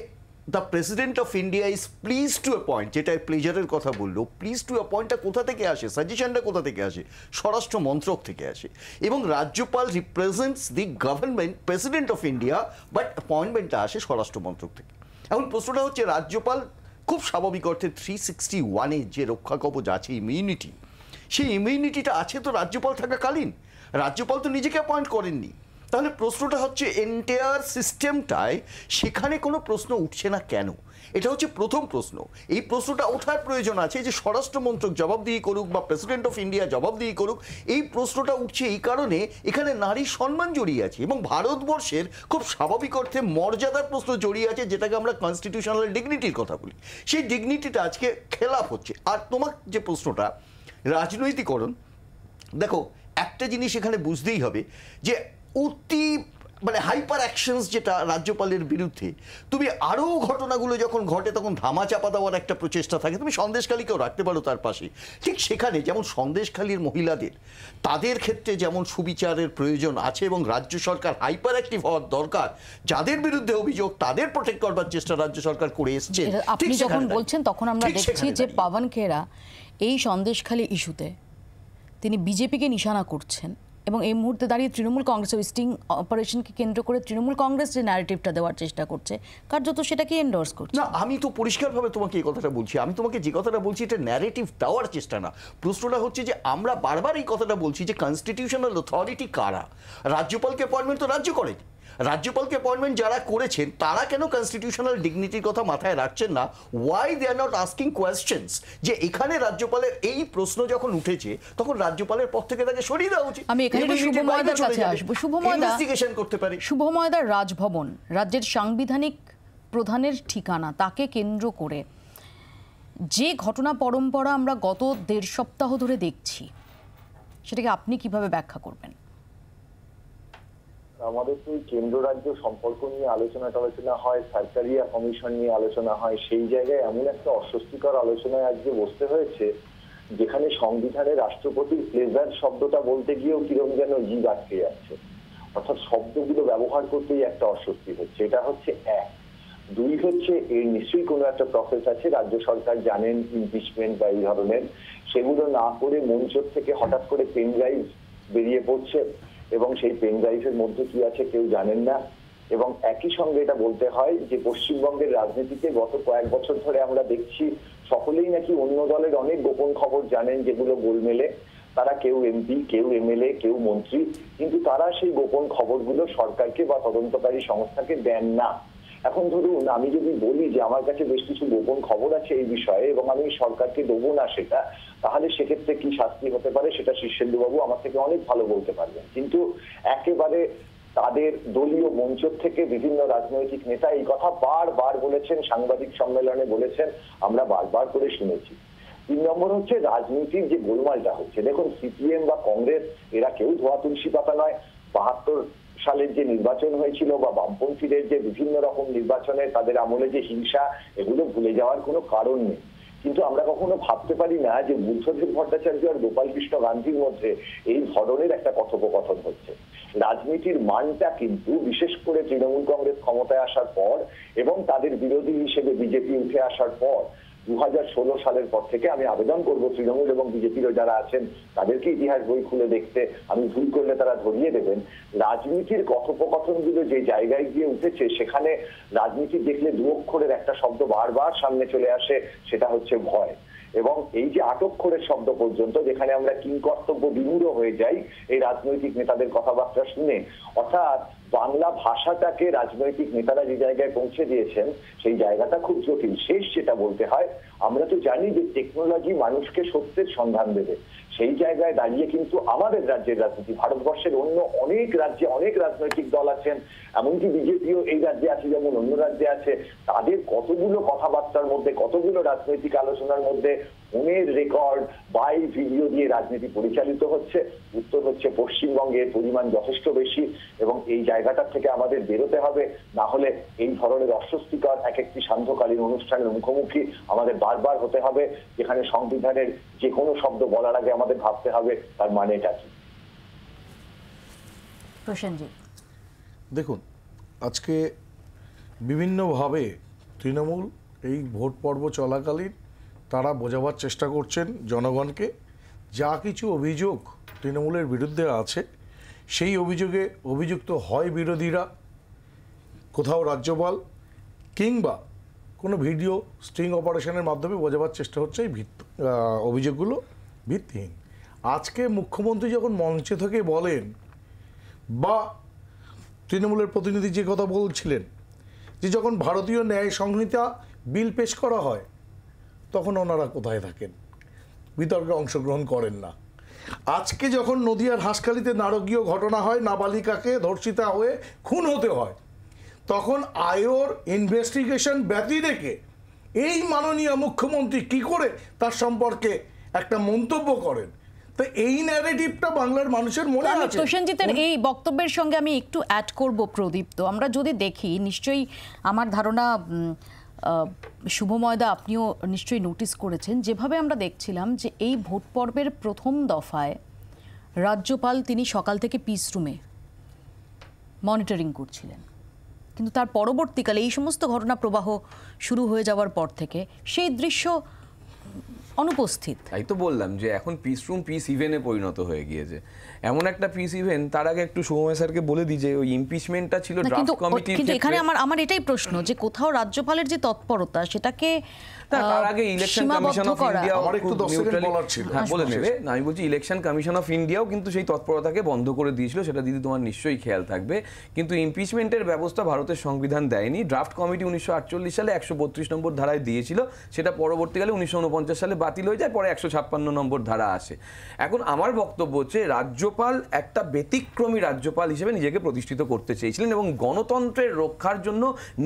the president of India is pleased to appoint যেটা প্লেজারের কথা বললো প্লিজ টু অ্যাপয়েন্টটা কোথা থেকে আসে সাজেশনটা কোথা থেকে আসে স্বরাষ্ট্র মন্ত্রক থেকে আসে এবং রাজ্যপাল represents the government president of India but অ্যাপয়েন্টমেন্টটা আসে স্বরাষ্ট্র মন্ত্রক থেকে এখন প্রশ্নটা হচ্ছে রাজ্যপাল খুব স্বাভাবিক অর্থে থ্রি সিক্সটি ওয়ানে যে রক্ষা কবচ আছে ইমিউনিটি সেই ইমিউনিটিটা আছে তো রাজ্যপাল থাকাকালীন রাজ্যপাল তো নিজেকে অ্যাপয়েন্ট করেননি তাহলে প্রশ্নটা হচ্ছে এন্টায়ার সিস্টেমটায় সেখানে কোনো প্রশ্ন উঠছে না কেন এটা হচ্ছে প্রথম প্রশ্ন এই প্রশ্নটা ওঠার প্রয়োজন আছে যে স্বরাষ্ট্রমন্ত্রক জবাবদিহি করুক বা প্রেসিডেন্ট অফ ইন্ডিয়া জবাবদিহি করুক এই প্রশ্নটা উঠছে এই কারণে এখানে নারী সম্মান জড়িয়ে আছে এবং ভারতবর্ষের খুব স্বাভাবিক অর্থে মর্যাদার প্রশ্ন জড়িয়ে আছে যেটাকে আমরা কনস্টিটিউশনাল ডিগনিটির কথা বলি সেই ডিগনিটিটা আজকে খেলাপ হচ্ছে আর তোমার যে প্রশ্নটা রাজনৈতিকরণ দেখো একটা জিনিস এখানে বুঝতেই হবে যে অতি মানে হাইপার অ্যাকশনস যেটা রাজ্যপালের বিরুদ্ধে তুমি আরও ঘটনাগুলো যখন ঘটে তখন ধামা চাপা দেওয়ার একটা প্রচেষ্টা থাকে তুমি সন্দেশখালীকেও রাখতে পারো তার পাশে ঠিক সেখানে যেমন সন্দেশখালীর মহিলাদের তাদের ক্ষেত্রে যেমন সুবিচারের প্রয়োজন আছে এবং রাজ্য সরকার হাইপার অ্যাক্টিভ হওয়ার দরকার যাদের বিরুদ্ধে অভিযোগ তাদের প্রোটেক্ট করবার চেষ্টা রাজ্য সরকার করে এসছে আপনি যখন বলছেন
তখন আমরা দেখছি যে পাবন খেরা এই সন্দেশখালী ইস্যুতে তিনি বিজেপিকে নিশানা করছেন এবং এই মুহূর্তে দাঁড়িয়ে তৃণমূল কংগ্রেস ওই স্টিং অপারেশনকে কেন্দ্র করে তৃণমূল কংগ্রেস যে ন্যারেটিভটা দেওয়ার চেষ্টা করছে কার্যত সেটাকে এন্ডোর্স করছে
না আমি তো পরিষ্কারভাবে তোমাকে এই কথাটা বলছি আমি তোমাকে যে কথাটা বলছি এটা ন্যারেটিভ দেওয়ার চেষ্টা না প্রশ্নটা হচ্ছে যে আমরা বারবার এই কথাটা বলছি যে কনস্টিটিউশনাল অথরিটি কারা রাজ্যপালকে অ্যাপয়েন্টমেন্ট তো রাজ্য করেনি রাজ্যপালকে অ্যাপয়েন্টমেন্ট যারা করেছেন তারা কেন কনস্টিটিউশনাল ডিগনিটির কথা মাথায় রাখছেন না why they are not asking questions যে এখানে রাজ্যপালের এই প্রশ্ন যখন উঠেছে তখন রাজ্যপালের পথ থেকে তাকে সরিয়ে দেওয়া উচিত আমি এখানে শুভময়দার কাছে আসবো শুভময়দা
করতে পারে শুভময়দার রাজভবন রাজ্যের সাংবিধানিক প্রধানের ঠিকানা তাকে কেন্দ্র করে যে ঘটনা পরম্পরা আমরা গত দেড় সপ্তাহ ধরে দেখছি সেটাকে আপনি কিভাবে ব্যাখ্যা করবেন
আমাদের তো কেন্দ্র রাজ্য সম্পর্ক নিয়ে আলোচনা টালোচনা হয় সার্কারিয়া কমিশন নিয়ে আলোচনা হয় সেই জায়গায় এমন একটা অস্বস্তিকর আলোচনায় আজকে বসতে হয়েছে যেখানে সংবিধানে রাষ্ট্রপতির প্লেজার শব্দটা বলতে গিয়েও কিরম যেন ই আটকে যাচ্ছে অর্থাৎ শব্দগুলো ব্যবহার করতেই একটা অস্বস্তি হচ্ছে এটা হচ্ছে এক দুই হচ্ছে এর নিশ্চয়ই কোনো একটা প্রসেস আছে রাজ্য সরকার জানেন ইমপিচমেন্ট বা এই ধরনের সেগুলো না করে মঞ্চ থেকে হঠাৎ করে পেন ড্রাইভ বেরিয়ে পড়ছে এবং সেই পেনড্রাইভের মধ্যে কি আছে কেউ জানেন না এবং একই সঙ্গে এটা বলতে হয় যে পশ্চিমবঙ্গের রাজনীতিতে গত কয়েক বছর ধরে আমরা দেখছি সকলেই নাকি অন্য দলের অনেক গোপন খবর জানেন যেগুলো গোলমেলে তারা কেউ এমপি কেউ এমএলএ কেউ মন্ত্রী কিন্তু তারা সেই গোপন খবরগুলো সরকারকে বা তদন্তকারী সংস্থাকে দেন না এখন ধরুন আমি যদি বলি যে আমার কাছে বেশ কিছু গোপন খবর আছে এই বিষয়ে এবং আমি সরকারকে দেবো না সেটা তাহলে সেক্ষেত্রে কি শাস্তি হতে পারে সেটা শীর্ষেন্দু বাবু আমার থেকে অনেক ভালো বলতে পারবেন কিন্তু একেবারে তাদের দলীয় মঞ্চ থেকে বিভিন্ন রাজনৈতিক নেতা এই কথা বারবার বলেছেন সাংবাদিক সম্মেলনে বলেছেন আমরা বারবার করে শুনেছি তিন নম্বর হচ্ছে রাজনীতির যে গোলমালটা হচ্ছে দেখুন সিপিএম বা কংগ্রেস এরা কেউ ধোয়া তুলসী পাতা নয় বাহাত্তর সালের যে নির্বাচন হয়েছিল বা বামপন্থীদের যে বিভিন্ন রকম নির্বাচনে তাদের আমলে যে হিংসা এগুলো ভুলে যাওয়ার কোনো কারণ নেই কিন্তু আমরা কখনো ভাবতে পারি না যে বুদ্ধদেব ভট্টাচার্য আর গোপাল কৃষ্ণ গান্ধীর মধ্যে এই ধরনের একটা কথোপকথন হচ্ছে রাজনীতির মানটা কিন্তু বিশেষ করে তৃণমূল কংগ্রেস ক্ষমতায় আসার পর এবং তাদের বিরোধী হিসেবে বিজেপি উঠে আসার পর দু সালের পর থেকে আমি আবেদন করব তৃণমূল এবং বিজেপিরও যারা আছেন তাদেরকে ইতিহাস বই খুলে দেখতে আমি ভুল করলে তারা ধরিয়ে দেবেন রাজনীতির কথোপকথনগুলো যে জায়গায় গিয়ে উঠেছে সেখানে রাজনীতি দেখলে দু অক্ষরের একটা শব্দ বারবার সামনে চলে আসে সেটা হচ্ছে ভয় এবং এই যে আটক্ষরের শব্দ পর্যন্ত যেখানে আমরা কিং কর্তব্য বিমূঢ় হয়ে যাই এই রাজনৈতিক নেতাদের কথাবার্তা শুনে অর্থাৎ বাংলা ভাষাটাকে রাজনৈতিক নেতারা যে জায়গায় পৌঁছে দিয়েছেন সেই জায়গাটা খুব জটিল শেষ যেটা বলতে হয় আমরা তো জানি যে টেকনোলজি মানুষকে সত্যের সন্ধান দেবে সেই জায়গায় দাঁড়িয়ে কিন্তু আমাদের রাজ্যের রাজনীতি ভারতবর্ষের অন্য অনেক রাজ্যে অনেক রাজনৈতিক দল আছেন এমনকি বিজেপিও এই রাজ্যে আছে যেমন অন্য রাজ্যে আছে তাদের কতগুলো কথাবার্তার মধ্যে কতগুলো রাজনৈতিক আলোচনার মধ্যে খুনের রেকর্ড বাই ভিডিও দিয়ে রাজনীতি পরিচালিত হচ্ছে উত্তর হচ্ছে পশ্চিমবঙ্গের পরিমাণ যথেষ্ট বেশি এবং এই জায়গাটার থেকে আমাদের বেরোতে হবে না হলে এই ধরনের অস্বস্তিকর এক একটি সান্ধ্যকালীন অনুষ্ঠানের মুখোমুখি আমাদের বারবার হতে হবে যেখানে সংবিধানের যে কোনো শব্দ বলার আগে আমাদের ভাবতে হবে তার মানে এটা কি
দেখুন আজকে বিভিন্নভাবে তৃণমূল এই ভোট পর্ব চলাকালীন তারা বোঝাবার চেষ্টা করছেন জনগণকে যা কিছু অভিযোগ তৃণমূলের বিরুদ্ধে আছে সেই অভিযোগে অভিযুক্ত হয় বিরোধীরা কোথাও রাজ্যপাল কিংবা কোনো ভিডিও স্ট্রিং অপারেশনের মাধ্যমে বোঝাবার চেষ্টা হচ্ছে এই ভিত্ত অভিযোগগুলো ভিত্তিহীন আজকে মুখ্যমন্ত্রী যখন মঞ্চে থেকে বলেন বা তৃণমূলের প্রতিনিধি যে কথা বলছিলেন যে যখন ভারতীয় ন্যায় সংহিতা বিল পেশ করা হয় তখন ওনারা কোথায় থাকেন বিতর্কে অংশগ্রহণ করেন না আজকে যখন নদিয়ার হাসখালিতে নারকীয় ঘটনা হয় নাবালিকাকে ধর্ষিতা হয়ে খুন হতে হয় তখন আয়োর ইনভেস্টিগেশন ব্যতী রেখে এই মাননীয় মুখ্যমন্ত্রী কি করে তার সম্পর্কে একটা মন্তব্য করেন তো এই ন্যারেটিভটা বাংলার মানুষের মনে আছে প্রসেনজিতের এই
বক্তব্যের সঙ্গে আমি একটু অ্যাড করব প্রদীপ্ত আমরা যদি দেখি নিশ্চয়ই আমার ধারণা শুভময়দা আপনিও নিশ্চয়ই নোটিস করেছেন যেভাবে আমরা দেখছিলাম যে এই ভোট পর্বের প্রথম দফায় রাজ্যপাল তিনি সকাল থেকে পিস রুমে মনিটরিং করছিলেন কিন্তু তার পরবর্তীকালে এই সমস্ত ঘটনা প্রবাহ শুরু হয়ে যাওয়ার পর থেকে সেই দৃশ্য অনুপস্থিত
তাই তো বললাম যে এখন পিস রুম পিস ইভেনে পরিণত হয়ে গিয়েছে এমন একটা পিস ইভেন তার আগে একটু সৌম্য স্যারকে বলে দিই যে ওই ইমপিচমেন্টটা ছিল ড্রাফট কমিটির কিন্তু এখানে আমার
আমার এটাই প্রশ্ন যে কোথাও রাজ্যপালের যে তৎপরতা সেটাকে ইন্ডিয়াও
হ্যাঁ, কিন্তু সেই তৎপরতাকে বন্ধ করে দিয়েছিল সেটা দিদি তোমার খেয়াল থাকবে কিন্তু ব্যবস্থা ভারতের সংবিধান দেয়নি ড্রাফট কমিটি উনিশশো সালে একশো নম্বর দিয়েছিল সেটা পরবর্তীকালে উনিশশো সালে বাতিল হয়ে যায় পরে একশো নম্বর ধারা এখন আমার বক্তব্য হচ্ছে রাজ্যপাল একটা ব্যতিক্রমী রাজ্যপাল হিসেবে নিজেকে প্রতিষ্ঠিত করতে চেয়েছিলেন এবং গণতন্ত্রের রক্ষার জন্য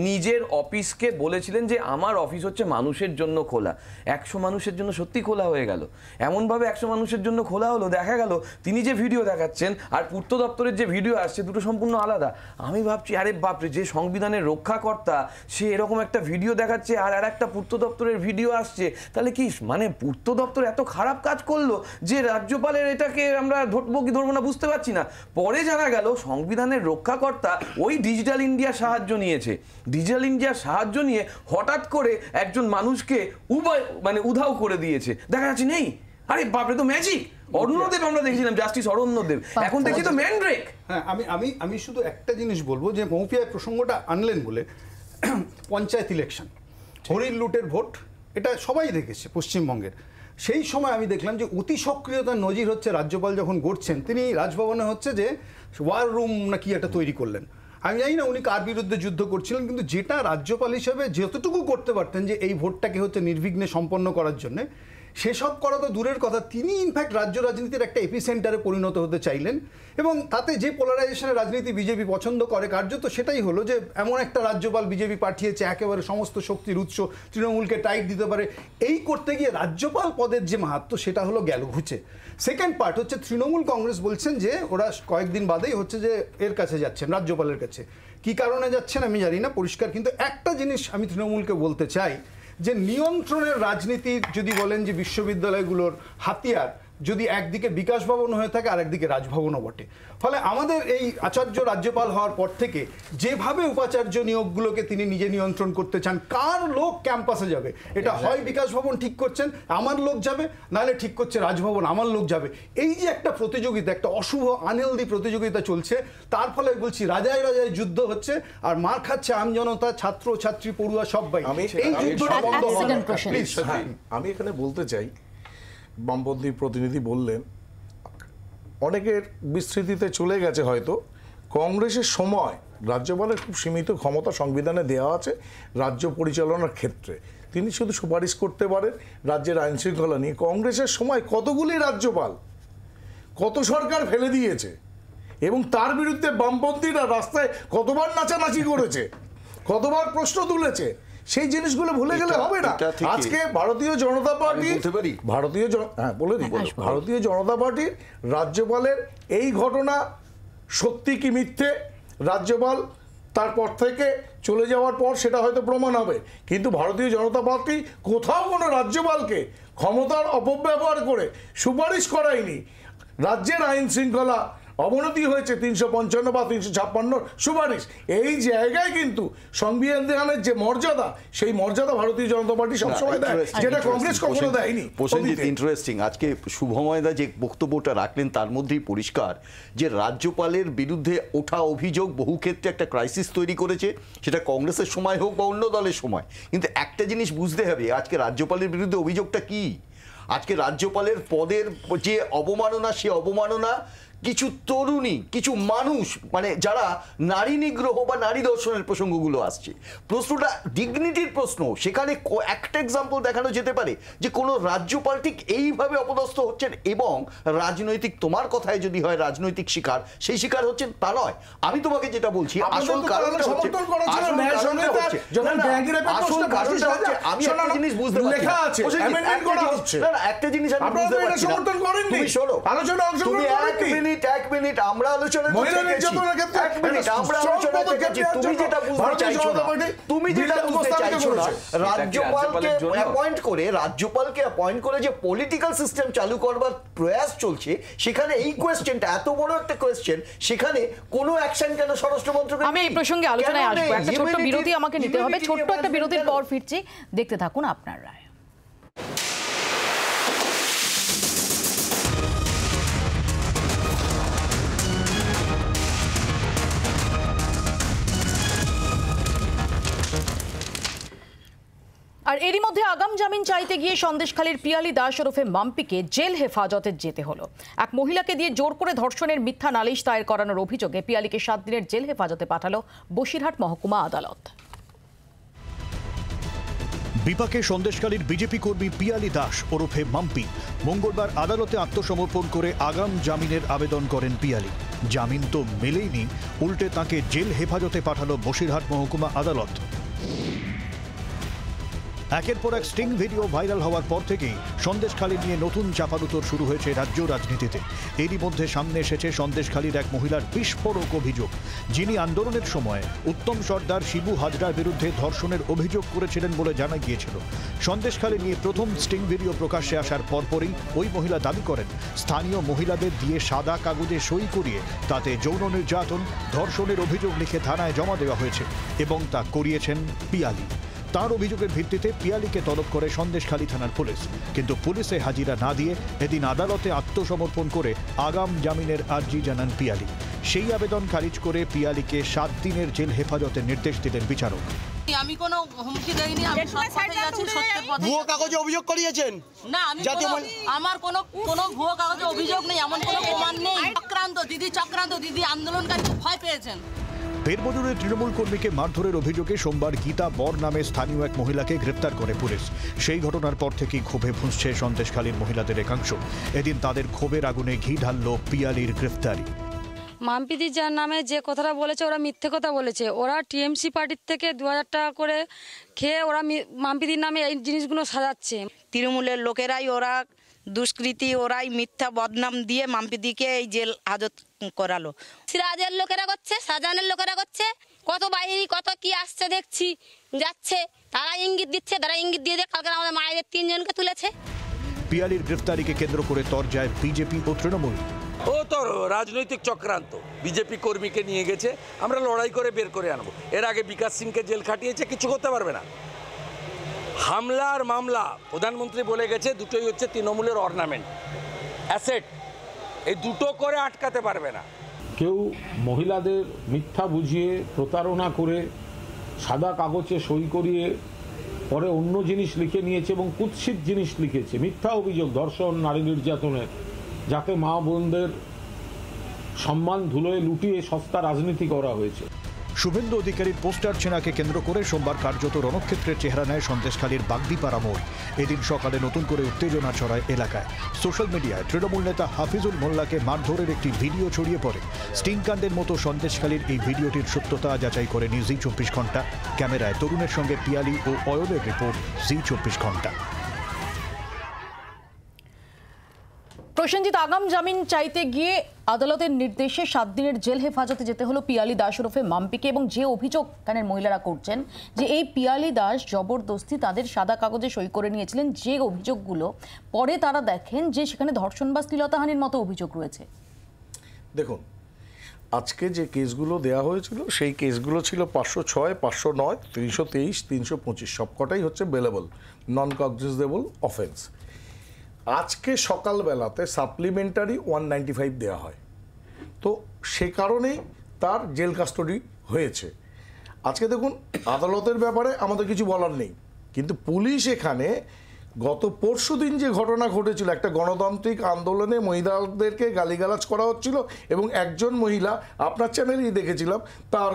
নিজের অফিসকে বলেছিলেন যে আমার অফিস হচ্ছে মানুষের জন্য খোলা একশো মানুষের জন্য সত্যি খোলা হয়ে গেল এমনভাবে একশো মানুষের জন্য খোলা হলো দেখা গেল তিনি যে ভিডিও দেখাচ্ছেন আর পূর্ত দপ্তরের যে ভিডিও আসছে দুটো সম্পূর্ণ আলাদা আমি ভাবছি আরে বাপরে যে সংবিধানের রক্ষাকর্তা সে এরকম একটা ভিডিও দেখাচ্ছে আর আর একটা পূর্ত দপ্তরের ভিডিও আসছে তাহলে কি মানে পূর্ত দপ্তর এত খারাপ কাজ করলো যে রাজ্যপালের এটাকে আমরা ধরবো কি ধরবো না বুঝতে পারছি না পরে জানা গেল সংবিধানের রক্ষাকর্তা ওই ডিজিটাল ইন্ডিয়ার সাহায্য নিয়েছে ডিজিটাল ইন্ডিয়ার সাহায্য নিয়ে হঠাৎ করে একজন মানুষ মানুষকে উভয় মানে উধাও করে দিয়েছে দেখা যাচ্ছে
নেই আরে বাপরে তো ম্যাজিক অরুণদেব আমরা দেখেছিলাম জাস্টিস অরুণদেব এখন দেখি তো ম্যানড্রেক হ্যাঁ আমি আমি আমি শুধু একটা জিনিস বলবো যে মৌপিয়া প্রসঙ্গটা আনলেন বলে পঞ্চায়েত ইলেকশন হরিণ লুটের ভোট এটা সবাই দেখেছে পশ্চিমবঙ্গের সেই সময় আমি দেখলাম যে অতি সক্রিয়তার নজির হচ্ছে রাজ্যপাল যখন গড়ছেন তিনি রাজভবনে হচ্ছে যে ওয়ার রুম নাকি একটা তৈরি করলেন আমি জানি না উনি কার বিরুদ্ধে যুদ্ধ করছিলেন কিন্তু যেটা রাজ্যপাল হিসেবে যতটুকু করতে পারতেন যে এই ভোটটাকে হচ্ছে নির্বিঘ্নে সম্পন্ন করার জন্যে সেসব করা তো দূরের কথা তিনি ইনফ্যাক্ট রাজ্য রাজনীতির একটা এপিসেন্টারে পরিণত হতে চাইলেন এবং তাতে যে পোলারাইজেশনের রাজনীতি বিজেপি পছন্দ করে কার্যত সেটাই হলো যে এমন একটা রাজ্যপাল বিজেপি পাঠিয়েছে একেবারে সমস্ত শক্তির উৎস তৃণমূলকে টাইট দিতে পারে এই করতে গিয়ে রাজ্যপাল পদের যে মাহাত্ম সেটা হলো গেল ঘুচে সেকেন্ড পার্ট হচ্ছে তৃণমূল কংগ্রেস বলছেন যে ওরা কয়েকদিন বাদেই হচ্ছে যে এর কাছে যাচ্ছেন রাজ্যপালের কাছে কি কারণে যাচ্ছেন আমি জানি না পরিষ্কার কিন্তু একটা জিনিস আমি তৃণমূলকে বলতে চাই যে নিয়ন্ত্রণের রাজনীতি যদি বলেন যে বিশ্ববিদ্যালয়গুলোর হাতিয়ার যদি একদিকে বিকাশ ভবন হয়ে থাকে আর একদিকে রাজভবনও বটে ফলে আমাদের এই আচার্য রাজ্যপাল হওয়ার পর থেকে যেভাবে উপাচার্য নিয়োগগুলোকে তিনি নিজে নিয়ন্ত্রণ করতে চান কার লোক ক্যাম্পাসে যাবে এটা হয় বিকাশ ভবন ঠিক করছেন আমার লোক যাবে নাহলে ঠিক করছে রাজভবন আমার লোক যাবে এই যে একটা প্রতিযোগিতা একটা অশুভ আনহেলদি প্রতিযোগিতা চলছে তার ফলে বলছি রাজায় রাজায় যুদ্ধ হচ্ছে আর মার খাচ্ছে আমজনতা ছাত্র ছাত্রী পড়ুয়া সবাই এই যুদ্ধটা বন্ধ হবে হ্যাঁ,
আমি এখানে বলতে চাই বামপন্থী প্রতিনিধি বললেন অনেকের বিস্তৃতিতে চলে গেছে হয়তো কংগ্রেসের সময় রাজ্যপালের খুব সীমিত ক্ষমতা সংবিধানে দেওয়া আছে রাজ্য পরিচালনার ক্ষেত্রে তিনি শুধু সুপারিশ করতে পারেন রাজ্যের আইন শৃঙ্খলা নিয়ে কংগ্রেসের সময় কতগুলি রাজ্যপাল কত সরকার ফেলে দিয়েছে এবং তার বিরুদ্ধে বামপন্থীরা রাস্তায় কতবার নাচানাচি করেছে কতবার প্রশ্ন তুলেছে সেই জিনিসগুলো ভুলে গেলে হবে না আজকে ভারতীয় জনতা পার্টি ভারতীয় হ্যাঁ বলে দিই ভারতীয় জনতা পার্টির রাজ্যপালের এই ঘটনা সত্যি কি মিথ্যে রাজ্যপাল তারপর থেকে চলে যাওয়ার পর সেটা হয়তো প্রমাণ হবে কিন্তু ভারতীয় জনতা পার্টি কোথাও কোনো রাজ্যপালকে ক্ষমতার অপব্যবহার করে সুপারিশ করায়নি রাজ্যের আইন শৃঙ্খলা অবনতি হয়েছে তিনশো পঞ্চান্ন বা তিনশো ছাপ্পান্ন সুপারিশ এই জায়গায় কিন্তু সংবিধানের যে মর্যাদা সেই মর্যাদা ভারতীয় জনতা পার্টি সবসময় দেয় যেটা কংগ্রেস কখনো দেয়নি প্রসেনজিৎ
ইন্টারেস্টিং আজকে শুভময়দা যে বক্তব্যটা রাখলেন তার মধ্যেই পরিষ্কার যে রাজ্যপালের বিরুদ্ধে ওঠা অভিযোগ বহু ক্ষেত্রে একটা ক্রাইসিস তৈরি করেছে সেটা কংগ্রেসের সময় হোক বা অন্য দলের সময় কিন্তু একটা জিনিস বুঝতে হবে আজকে রাজ্যপালের বিরুদ্ধে অভিযোগটা কী আজকে রাজ্যপালের পদের যে অবমাননা সে অবমাননা কিছু তরুণী কিছু মানুষ মানে যারা নারী নিগ্রহ বা নারী দর্শনের প্রসঙ্গগুলো আসছে প্রশ্নটা ডিগনিটির প্রশ্ন সেখানে একটা এক্সাম্পল দেখানো যেতে পারে যে কোনো রাজ্যপাল ঠিক এইভাবে অপদস্থ হচ্ছেন এবং রাজনৈতিক তোমার কথায় যদি হয় রাজনৈতিক শিকার সেই শিকার হচ্ছেন তা নয় আমি তোমাকে যেটা বলছি আসল কারণ হচ্ছে একটা জিনিস আমি
মিনিট এক মিনিট আমরা আলোচনা মানে তুমি যেটা
বুঝতে চাইছো রাজ্যপালকে অ্যাপয়েন্ট করে রাজ্যপালকে অ্যাপয়েন্ট করে যে পলিটিক্যাল সিস্টেম চালু করবার প্রয়াস চলছে সেখানে এই কোয়েশ্চেনটা এত বড় একটা কোয়েশ্চেন সেখানে কোনো অ্যাকশন কেন স্বরাষ্ট্র আমি এই প্রসঙ্গে আলোচনায় আসবো একটা ছোট্ট বিরতি আমাকে নিতে হবে ছোট্ট একটা বিরতির পর
ফিরছি দেখতে থাকুন আপনার রায় আর এরই মধ্যে আগাম জামিন চাইতে গিয়ে সন্দেশখালীর পিয়ালি দাস ওরফে মাম্পিকে জেল হেফাজতে যেতে হলো এক মহিলাকে দিয়ে জোর করে ধর্ষণের মিথ্যা নালিশ দায়ের করানোর অভিযোগে পিয়ালিকে সাত দিনের জেল হেফাজতে পাঠালো বসিরহাট মহকুমা আদালত
বিপাকে সন্দেশকালীর বিজেপি কর্মী পিয়ালি দাস ওরফে মাম্পি মঙ্গলবার আদালতে আত্মসমর্পণ করে আগাম জামিনের আবেদন করেন পিয়ালি জামিন তো মেলেইনি উল্টে তাকে জেল হেফাজতে পাঠালো বসিরহাট মহকুমা আদালত একের পর এক স্টিং ভিডিও ভাইরাল হওয়ার পর থেকেই সন্দেশখালি নিয়ে নতুন চাপাদুতর শুরু হয়েছে রাজ্য রাজনীতিতে এরই মধ্যে সামনে এসেছে সন্দেশখালীর এক মহিলার বিস্ফোরক অভিযোগ যিনি আন্দোলনের সময় উত্তম সর্দার শিবু হাজরার বিরুদ্ধে ধর্ষণের অভিযোগ করেছিলেন বলে জানা গিয়েছিল সন্দেশখালী নিয়ে প্রথম স্টিং ভিডিও প্রকাশ্যে আসার পরপরই ওই মহিলা দাবি করেন স্থানীয় মহিলাদের দিয়ে সাদা কাগজে সই করিয়ে তাতে যৌন নির্যাতন ধর্ষণের অভিযোগ লিখে থানায় জমা দেওয়া হয়েছে এবং তা করিয়েছেন পিয়ালি তার অভিযোগের ভিত্তিতে পিয়ালিকে তলব করে সন্দেশখালী থানার পুলিশ কিন্তু পুলিশে হাজিরা না দিয়ে এদিন আদালতে আত্মসমর্পণ করে আগাম জামিনের আর্জি জানান পিয়ালি সেই আবেদন খারিজ করে পিয়ালিকে সাত দিনের জেল হেফাজতের নির্দেশ দিলেন বিচারক
আমি কোনো হুমকি আমি আমার কোনো অভিযোগ নেই এমন কোনো আন্দোলনকারী ভয় পেয়েছেন
বেরবদুরের তৃণমূল কর্মীকে মারধরের অভিযোগে সোমবার গীতা বর নামে স্থানীয় এক মহিলাকে গ্রেপ্তার করে পুলিশ সেই ঘটনার পর থেকেই ক্ষোভে ফুঁসছে সন্দেশখালীর মহিলাদের একাংশ এদিন তাদের ক্ষোভের আগুনে ঘি ঢালল পিয়ালির গ্রেফতারি
মাম্পিদি যার নামে যে কথাটা বলেছে ওরা মিথ্যে কথা বলেছে ওরা টিএমসি পার্টির থেকে দু টাকা করে খেয়ে ওরা মাম্পিদির নামে এই জিনিসগুলো সাজাচ্ছে তৃণমূলের লোকেরাই ওরা দুষ্কৃতি ওরাই মিথ্যা বদনাম দিয়ে মাম্পিদিকে এই জেল হাজত করালো
সিরাজের লোকেরা করছে সাজানের লোকেরা
করছে কত বাহিনী কত কি আসছে দেখছি যাচ্ছে
তারা ইঙ্গিত দিচ্ছে তারা ইঙ্গিত দিয়ে দেয় কালকে আমাদের মায়েদের তিনজনকে তুলেছে
পিয়ালির গ্রেফতারিকে কেন্দ্র করে যায় বিজেপি ও তৃণমূল ও তো রাজনৈতিক চক্রান্ত বিজেপি
কর্মীকে নিয়ে গেছে আমরা লড়াই করে বের করে আনবো এর আগে বিকাশ সিংকে জেল খাটিয়েছে কিছু করতে পারবে না হামলার মামলা প্রধানমন্ত্রী বলে গেছে দুটোই হচ্ছে তৃণমূলের অর্নামেন্ট অ্যাসেট এই দুটো করে আটকাতে পারবে না
কেউ
মহিলাদের মিথ্যা বুঝিয়ে প্রতারণা করে সাদা কাগজে সই করিয়ে পরে অন্য জিনিস লিখে নিয়েছে এবং কুৎসিত জিনিস লিখেছে মিথ্যা অভিযোগ ধর্ষণ
নারী নির্যাতনের যাতে মা বোনদের সম্মান ধুলোয় লুটিয়ে সস্তা রাজনীতি করা হয়েছে শুভেন্দু অধিকারীর পোস্টার ছেনাকে কেন্দ্র করে সোমবার কার্যত রণক্ষেত্রের চেহারা নেয় সন্দেশখালীর বাগদিপাড়া মোড় এদিন সকালে নতুন করে উত্তেজনা ছড়ায় এলাকায় সোশ্যাল মিডিয়ায় তৃণমূল নেতা হাফিজুল মোল্লাকে মারধরের একটি ভিডিও ছড়িয়ে পড়ে স্টিংকাণ্ডের মতো সন্দেশখালীর এই ভিডিওটির সত্যতা যাচাই করে নিউজ জি চব্বিশ ঘন্টা ক্যামেরায় তরুণের সঙ্গে পিয়ালি ও অয়লের রিপোর্ট জি চব্বিশ ঘন্টা
প্রসেনজিৎ আগাম জামিন চাইতে গিয়ে আদালতের নির্দেশে সাত দিনের জেল হেফাজতে যেতে হলো পিয়ালি দাস ওরফে মাম্পিকে এবং যে অভিযোগ কানের মহিলারা করছেন যে এই পিয়ালি দাস জবরদস্তি তাদের সাদা কাগজে সই করে নিয়েছিলেন যে অভিযোগগুলো পরে তারা দেখেন যে সেখানে ধর্ষণ বা শ্লীলতাহানির মতো অভিযোগ রয়েছে
দেখুন আজকে যে কেসগুলো দেয়া হয়েছিল সেই কেসগুলো ছিল পাঁচশো ছয় পাঁচশো নয় তিনশো তেইশ তিনশো পঁচিশ সবকটাই হচ্ছে বেলেবল নন কগনিজেবল অফেন্স আজকে সকালবেলাতে সাপ্লিমেন্টারি ওয়ান নাইনটি ফাইভ দেওয়া হয় তো সে কারণেই তার জেল কাস্টডি হয়েছে আজকে দেখুন আদালতের ব্যাপারে আমাদের কিছু বলার নেই কিন্তু পুলিশ এখানে গত পরশু দিন যে ঘটনা ঘটেছিল একটা গণতান্ত্রিক আন্দোলনে মহিলাদেরকে গালিগালাজ করা হচ্ছিল এবং একজন মহিলা আপনার চ্যানেলেই দেখেছিলাম তার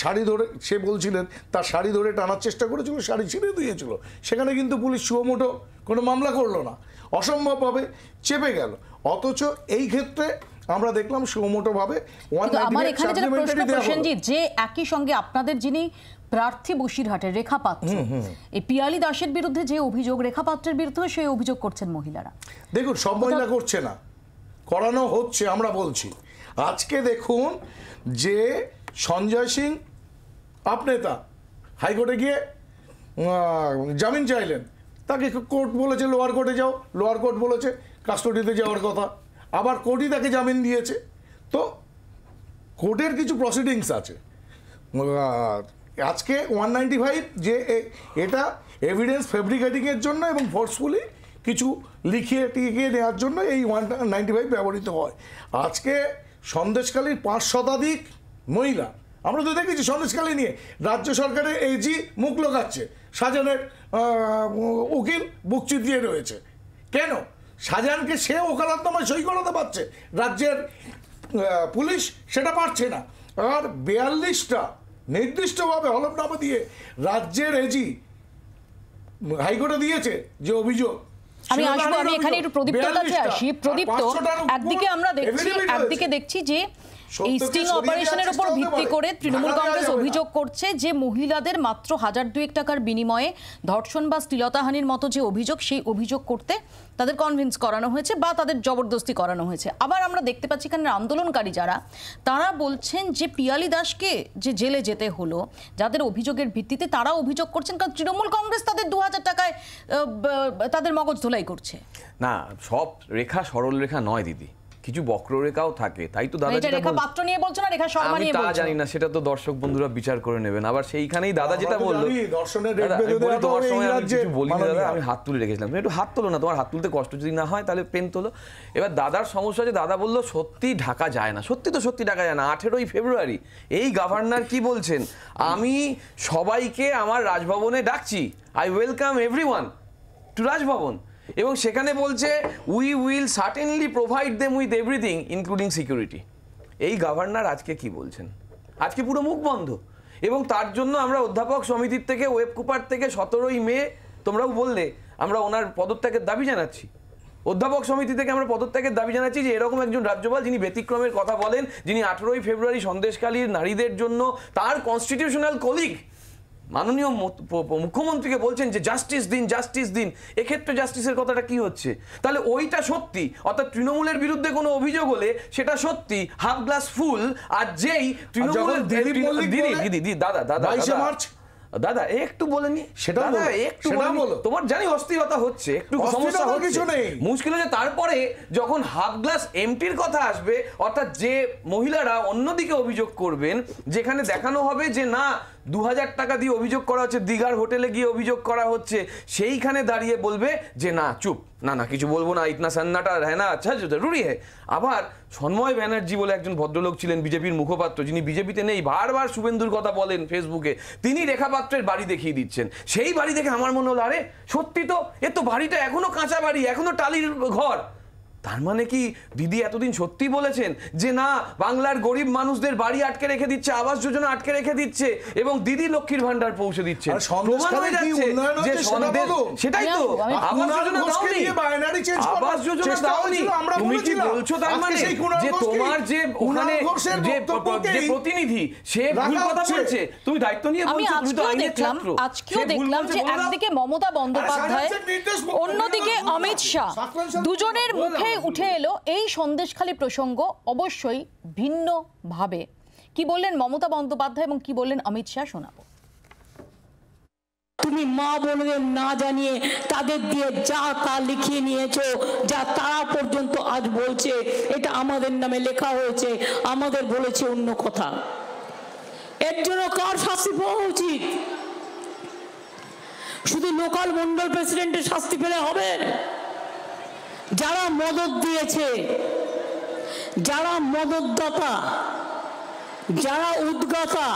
শাড়ি ধরে সে বলছিলেন তার শাড়ি ধরে টানার চেষ্টা করেছিল শাড়ি ছিঁড়ে দিয়েছিল সেখানে কিন্তু পুলিশ সুমোটো কোনো মামলা করলো না অসম্ভব হবে চেপে গেল অথচ এই ক্ষেত্রে আমরা দেখলাম সুমোটোভাবে আমার এখানে
যে একই সঙ্গে আপনাদের যিনি প্রার্থী বসিরহাটের রেখা পাত্র এই পিয়ালি দাসের বিরুদ্ধে যে অভিযোগ রেখা পাত্রের বিরুদ্ধে সেই অভিযোগ করছেন মহিলারা
দেখুন সব মহিলা করছে না করানো হচ্ছে আমরা বলছি আজকে দেখুন যে সঞ্জয় সিং আপনেতা হাইকোর্টে গিয়ে জামিন চাইলেন তাকে কোর্ট বলেছে লোয়ার কোর্টে যাও লোয়ার কোর্ট বলেছে কাস্টডিতে যাওয়ার কথা আবার কোর্টই তাকে জামিন দিয়েছে তো কোর্টের কিছু প্রসিডিংস আছে আজকে ওয়ান নাইনটি ফাইভ যে এটা এভিডেন্স ফেব্রিকেটিংয়ের জন্য এবং ফোর্সফুলি কিছু লিখিয়ে টিকিয়ে নেওয়ার জন্য এই ওয়ান নাইনটি ফাইভ ব্যবহৃত হয় আজকে সন্দেশকালীর পাঁচ শতাধিক মহিলা আমরা তো দেখেছি সন্দেশকালী নিয়ে রাজ্য সরকারের জি মুখ লোকাচ্ছে সাজানের উকিল বুকচি দিয়ে রয়েছে কেন সাজানকে সে ওকালতনামায় সই করাতে পারছে রাজ্যের পুলিশ সেটা পারছে না আর বিয়াল্লিশটা নির্দিষ্টভাবে হলফনামা দিয়ে রাজ্যের এজি হাইকোর্টে দিয়েছে যে অভিযোগ
আমি আসবো আমি এখানে একটু প্রদীপ্তর কাছে আসি প্রদীপ্ত একদিকে আমরা দেখছি একদিকে দেখছি যে এই স্টিং অপারেশনের উপর ভিত্তি করে তৃণমূল কংগ্রেস অভিযোগ করছে যে মহিলাদের মাত্র হাজার দুয়েক টাকার বিনিময়ে ধর্ষণ বা শ্লীলতাহানির মতো যে অভিযোগ সেই অভিযোগ করতে তাদের কনভিন্স করানো হয়েছে বা তাদের জবরদস্তি করানো হয়েছে আবার আমরা দেখতে পাচ্ছি এখানে আন্দোলনকারী যারা তারা বলছেন যে পিয়ালি দাসকে যে জেলে যেতে হলো যাদের অভিযোগের ভিত্তিতে তারা অভিযোগ করছেন কারণ তৃণমূল কংগ্রেস তাদের দু হাজার টাকায় তাদের মগজ ধোলাই করছে
না
সব রেখা সরল রেখা নয় দিদি কিছু বক্ররেখাও থাকে তাই তো দাদা মানে যেটা রেখা পাত্র
নিয়ে বলছো না রেখা শর্মা নিয়ে বলছো আমি তা জানি
না সেটা তো দর্শক বন্ধুরা বিচার করে নেবেন আবার সেইখানেই দাদা যেটা বললো দর্শনের রেট বেঁধে আমি বলি দাদা আমি হাত তুলে রেখেছিলাম একটু হাত তোলো না তোমার হাত তুলতে কষ্ট যদি না হয় তাহলে পেন তোলো এবার দাদার সমস্যা যে দাদা বললো সত্যি ঢাকা যায় না সত্যি তো সত্যি ঢাকা যায় না আঠেরোই ফেব্রুয়ারি এই গভর্নর কি বলছেন আমি সবাইকে আমার রাজভবনে ডাকছি I welcome everyone to Rajbhavan এবং সেখানে বলছে we will certainly provide them with everything including security এই গভর্নর আজকে কি বলছেন আজকে পুরো মুখ বন্ধ এবং তার জন্য আমরা অধ্যাপক সমিতির থেকে ওয়েব কুপার থেকে সতেরোই মে তোমরাও বললে আমরা ওনার পদত্যাগের দাবি জানাচ্ছি অধ্যাপক সমিতি থেকে আমরা পদত্যাগের দাবি জানাচ্ছি যে এরকম একজন রাজ্যপাল যিনি ব্যতিক্রমের কথা বলেন যিনি আঠেরোই ফেব্রুয়ারি সন্দেশকালীর নারীদের জন্য তার কনস্টিটিউশনাল কলিগ মাননীয় মুখ্যমন্ত্রীকে বলছেন যে জাস্টিস দিন জাস্টিস দিন এক্ষেত্রে জাস্টিসের কথাটা কি হচ্ছে তাহলে ওইটা সত্যি অর্থাৎ তৃণমূলের বিরুদ্ধে কোনো অভিযোগ হলে সেটা সত্যি হাফ গ্লাস ফুল আর যেই তৃণমূলের দাদা দাদা মার্চ দাদা একটু বলেনি সেটা একটু তোমার জানি অস্থিরতা হচ্ছে একটু সমস্যা কিছু নেই মুশকিল হচ্ছে তারপরে যখন হাফ গ্লাস এমটির কথা আসবে অর্থাৎ যে মহিলারা অন্যদিকে অভিযোগ করবেন যেখানে দেখানো হবে যে না দু টাকা দিয়ে অভিযোগ করা হচ্ছে দিঘার হোটেলে গিয়ে অভিযোগ করা হচ্ছে সেইখানে দাঁড়িয়ে বলবে যে না চুপ না না কিছু বলবো না ইতনা সান্নাটা হ্যাঁ না আচ্ছা, আচ্ছা জরুরি হ্যাঁ আবার সন্ময় ব্যানার্জি বলে একজন ভদ্রলোক ছিলেন বিজেপির মুখপাত্র যিনি বিজেপিতে নেই বারবার শুভেন্দুর কথা বলেন ফেসবুকে তিনি রেখাপাত্রের বাড়ি দেখিয়ে দিচ্ছেন সেই বাড়ি দেখে আমার মনে হলো আরে সত্যি তো এ তো বাড়িটা এখনও কাঁচা বাড়ি এখনো টালির ঘর তার মানে কি দিদি এতদিন সত্যি বলেছেন যে না বাংলার গরিব মানুষদের বাড়ি আটকে রেখে দিচ্ছে আবাস যোজনা আটকে রেখে দিচ্ছে এবং দিদি লক্ষ্মীর ভান্ডার পৌঁছে দিচ্ছে সেটাই তো আবাস যোজনা তুমি কি বলছো তার মানে যে তোমার যে ওখানে যে প্রতিনিধি সে ভুল কথা বলছে তুমি দায়িত্ব নিয়ে বলছো তুমি তো আইনের ছাত্র আজকেও দেখলাম
যে একদিকে মমতা বন্দ্যোপাধ্যায় অন্যদিকে অমিত শাহ দুজনের মুখে হয়ে উঠে এলো এই সন্দেশখালী প্রসঙ্গ অবশ্যই ভিন্নভাবে কি বললেন মমতা বন্দ্যোপাধ্যায় এবং কি বললেন অমিত শাহ শোনাবো তুমি মা বোনদের না জানিয়ে তাদের দিয়ে যা তা লিখিয়ে নিয়েছো যা তারা পর্যন্ত আজ বলছে এটা আমাদের নামে লেখা হয়েছে আমাদের বলেছে অন্য কথা এর জন্য কার শাস্তি পাওয়া উচিত শুধু লোকাল মন্ডল প্রেসিডেন্টের শাস্তি পেলে হবে যারা মদত দিয়েছে যারা মদতদাতা যারা উদ্গাতা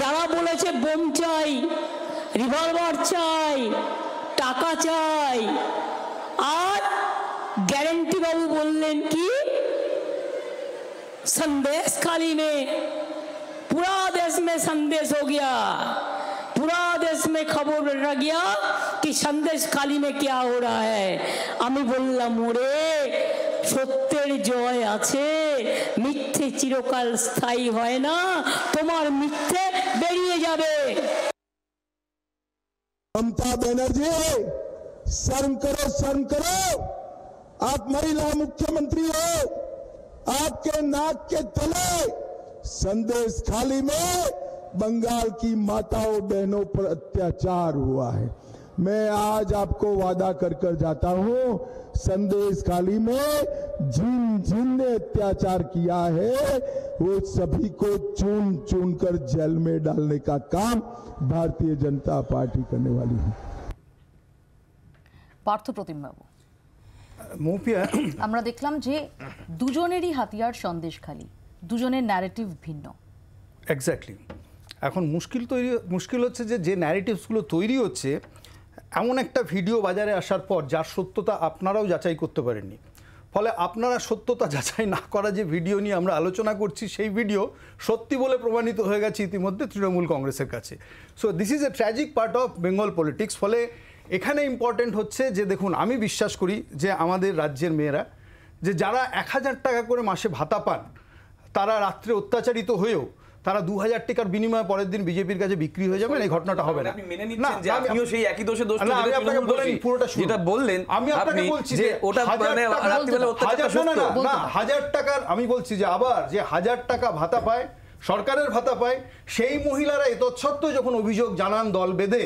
যারা বলেছে বোম চাই রিভলভার চাই টাকা চাই আর গ্যারেন্টি বাবু বললেন কি সন্দেশ খালি মে পুরা দেশ মে সন্দেশ हो গিয়া पूरा देश में खबर लग गया कि संदेश काली में क्या हो रहा है আমি বললাম ওরে সত্যের জয় আছে মিথ্যে চিরকাল স্থায়ী হয় না তোমার মিথ্যে বেরিয়ে যাবে ममता बनर्जी शर्म करो शर्म करो
आप महिला मुख्यमंत्री हो आपके नाक के तले संदेश खाली में बंगाल की माताओं बहनों पर अत्याचार हुआ है मैं आज आपको वादा कर कर जाता हूं संदेश खाली में जिन जिन ने अत्याचार किया है वो सभी को चुन चुन कर जेल में डालने का काम भारतीय जनता पार्टी करने वाली है
पार्थ प्रतिम बाबू মৌপিয়া আমরা দেখলাম যে দুজনেরই হাতিয়ার সন্দেশ দুজনের ন্যারেটিভ ভিন্ন
এক্স্যাক্টলি এখন মুশকিল তৈরি মুশকিল হচ্ছে যে যে ন্যারেটিভসগুলো তৈরি হচ্ছে এমন একটা ভিডিও বাজারে আসার পর যার সত্যতা আপনারাও যাচাই করতে পারেননি ফলে আপনারা সত্যতা যাচাই না করা যে ভিডিও নিয়ে আমরা আলোচনা করছি সেই ভিডিও সত্যি বলে প্রমাণিত হয়ে গেছে ইতিমধ্যে তৃণমূল কংগ্রেসের কাছে so this is a tragic part of Bengal politics ফলে এখানে ইম্পর্টেন্ট হচ্ছে যে দেখুন আমি বিশ্বাস করি যে আমাদের রাজ্যের মেয়েরা যে যারা এক হাজার টাকা করে মাসে ভাতা পান তারা রাত্রে অত্যাচারিত হয়েও তারা দু হাজার টাকার বিনিময়ে পরের দিন বিজেপির কাছে বিক্রি হয়ে যাবে এই ঘটনাটা হবে না পুরোটা বললেন আমি আপনাকে বলছি যে ওটা মানে না হাজার টাকার আমি বলছি যে আবার যে হাজার টাকা ভাতা পায় সরকারের ভাতা পায় সেই মহিলারা এত যখন অভিযোগ জানান দল বেঁধে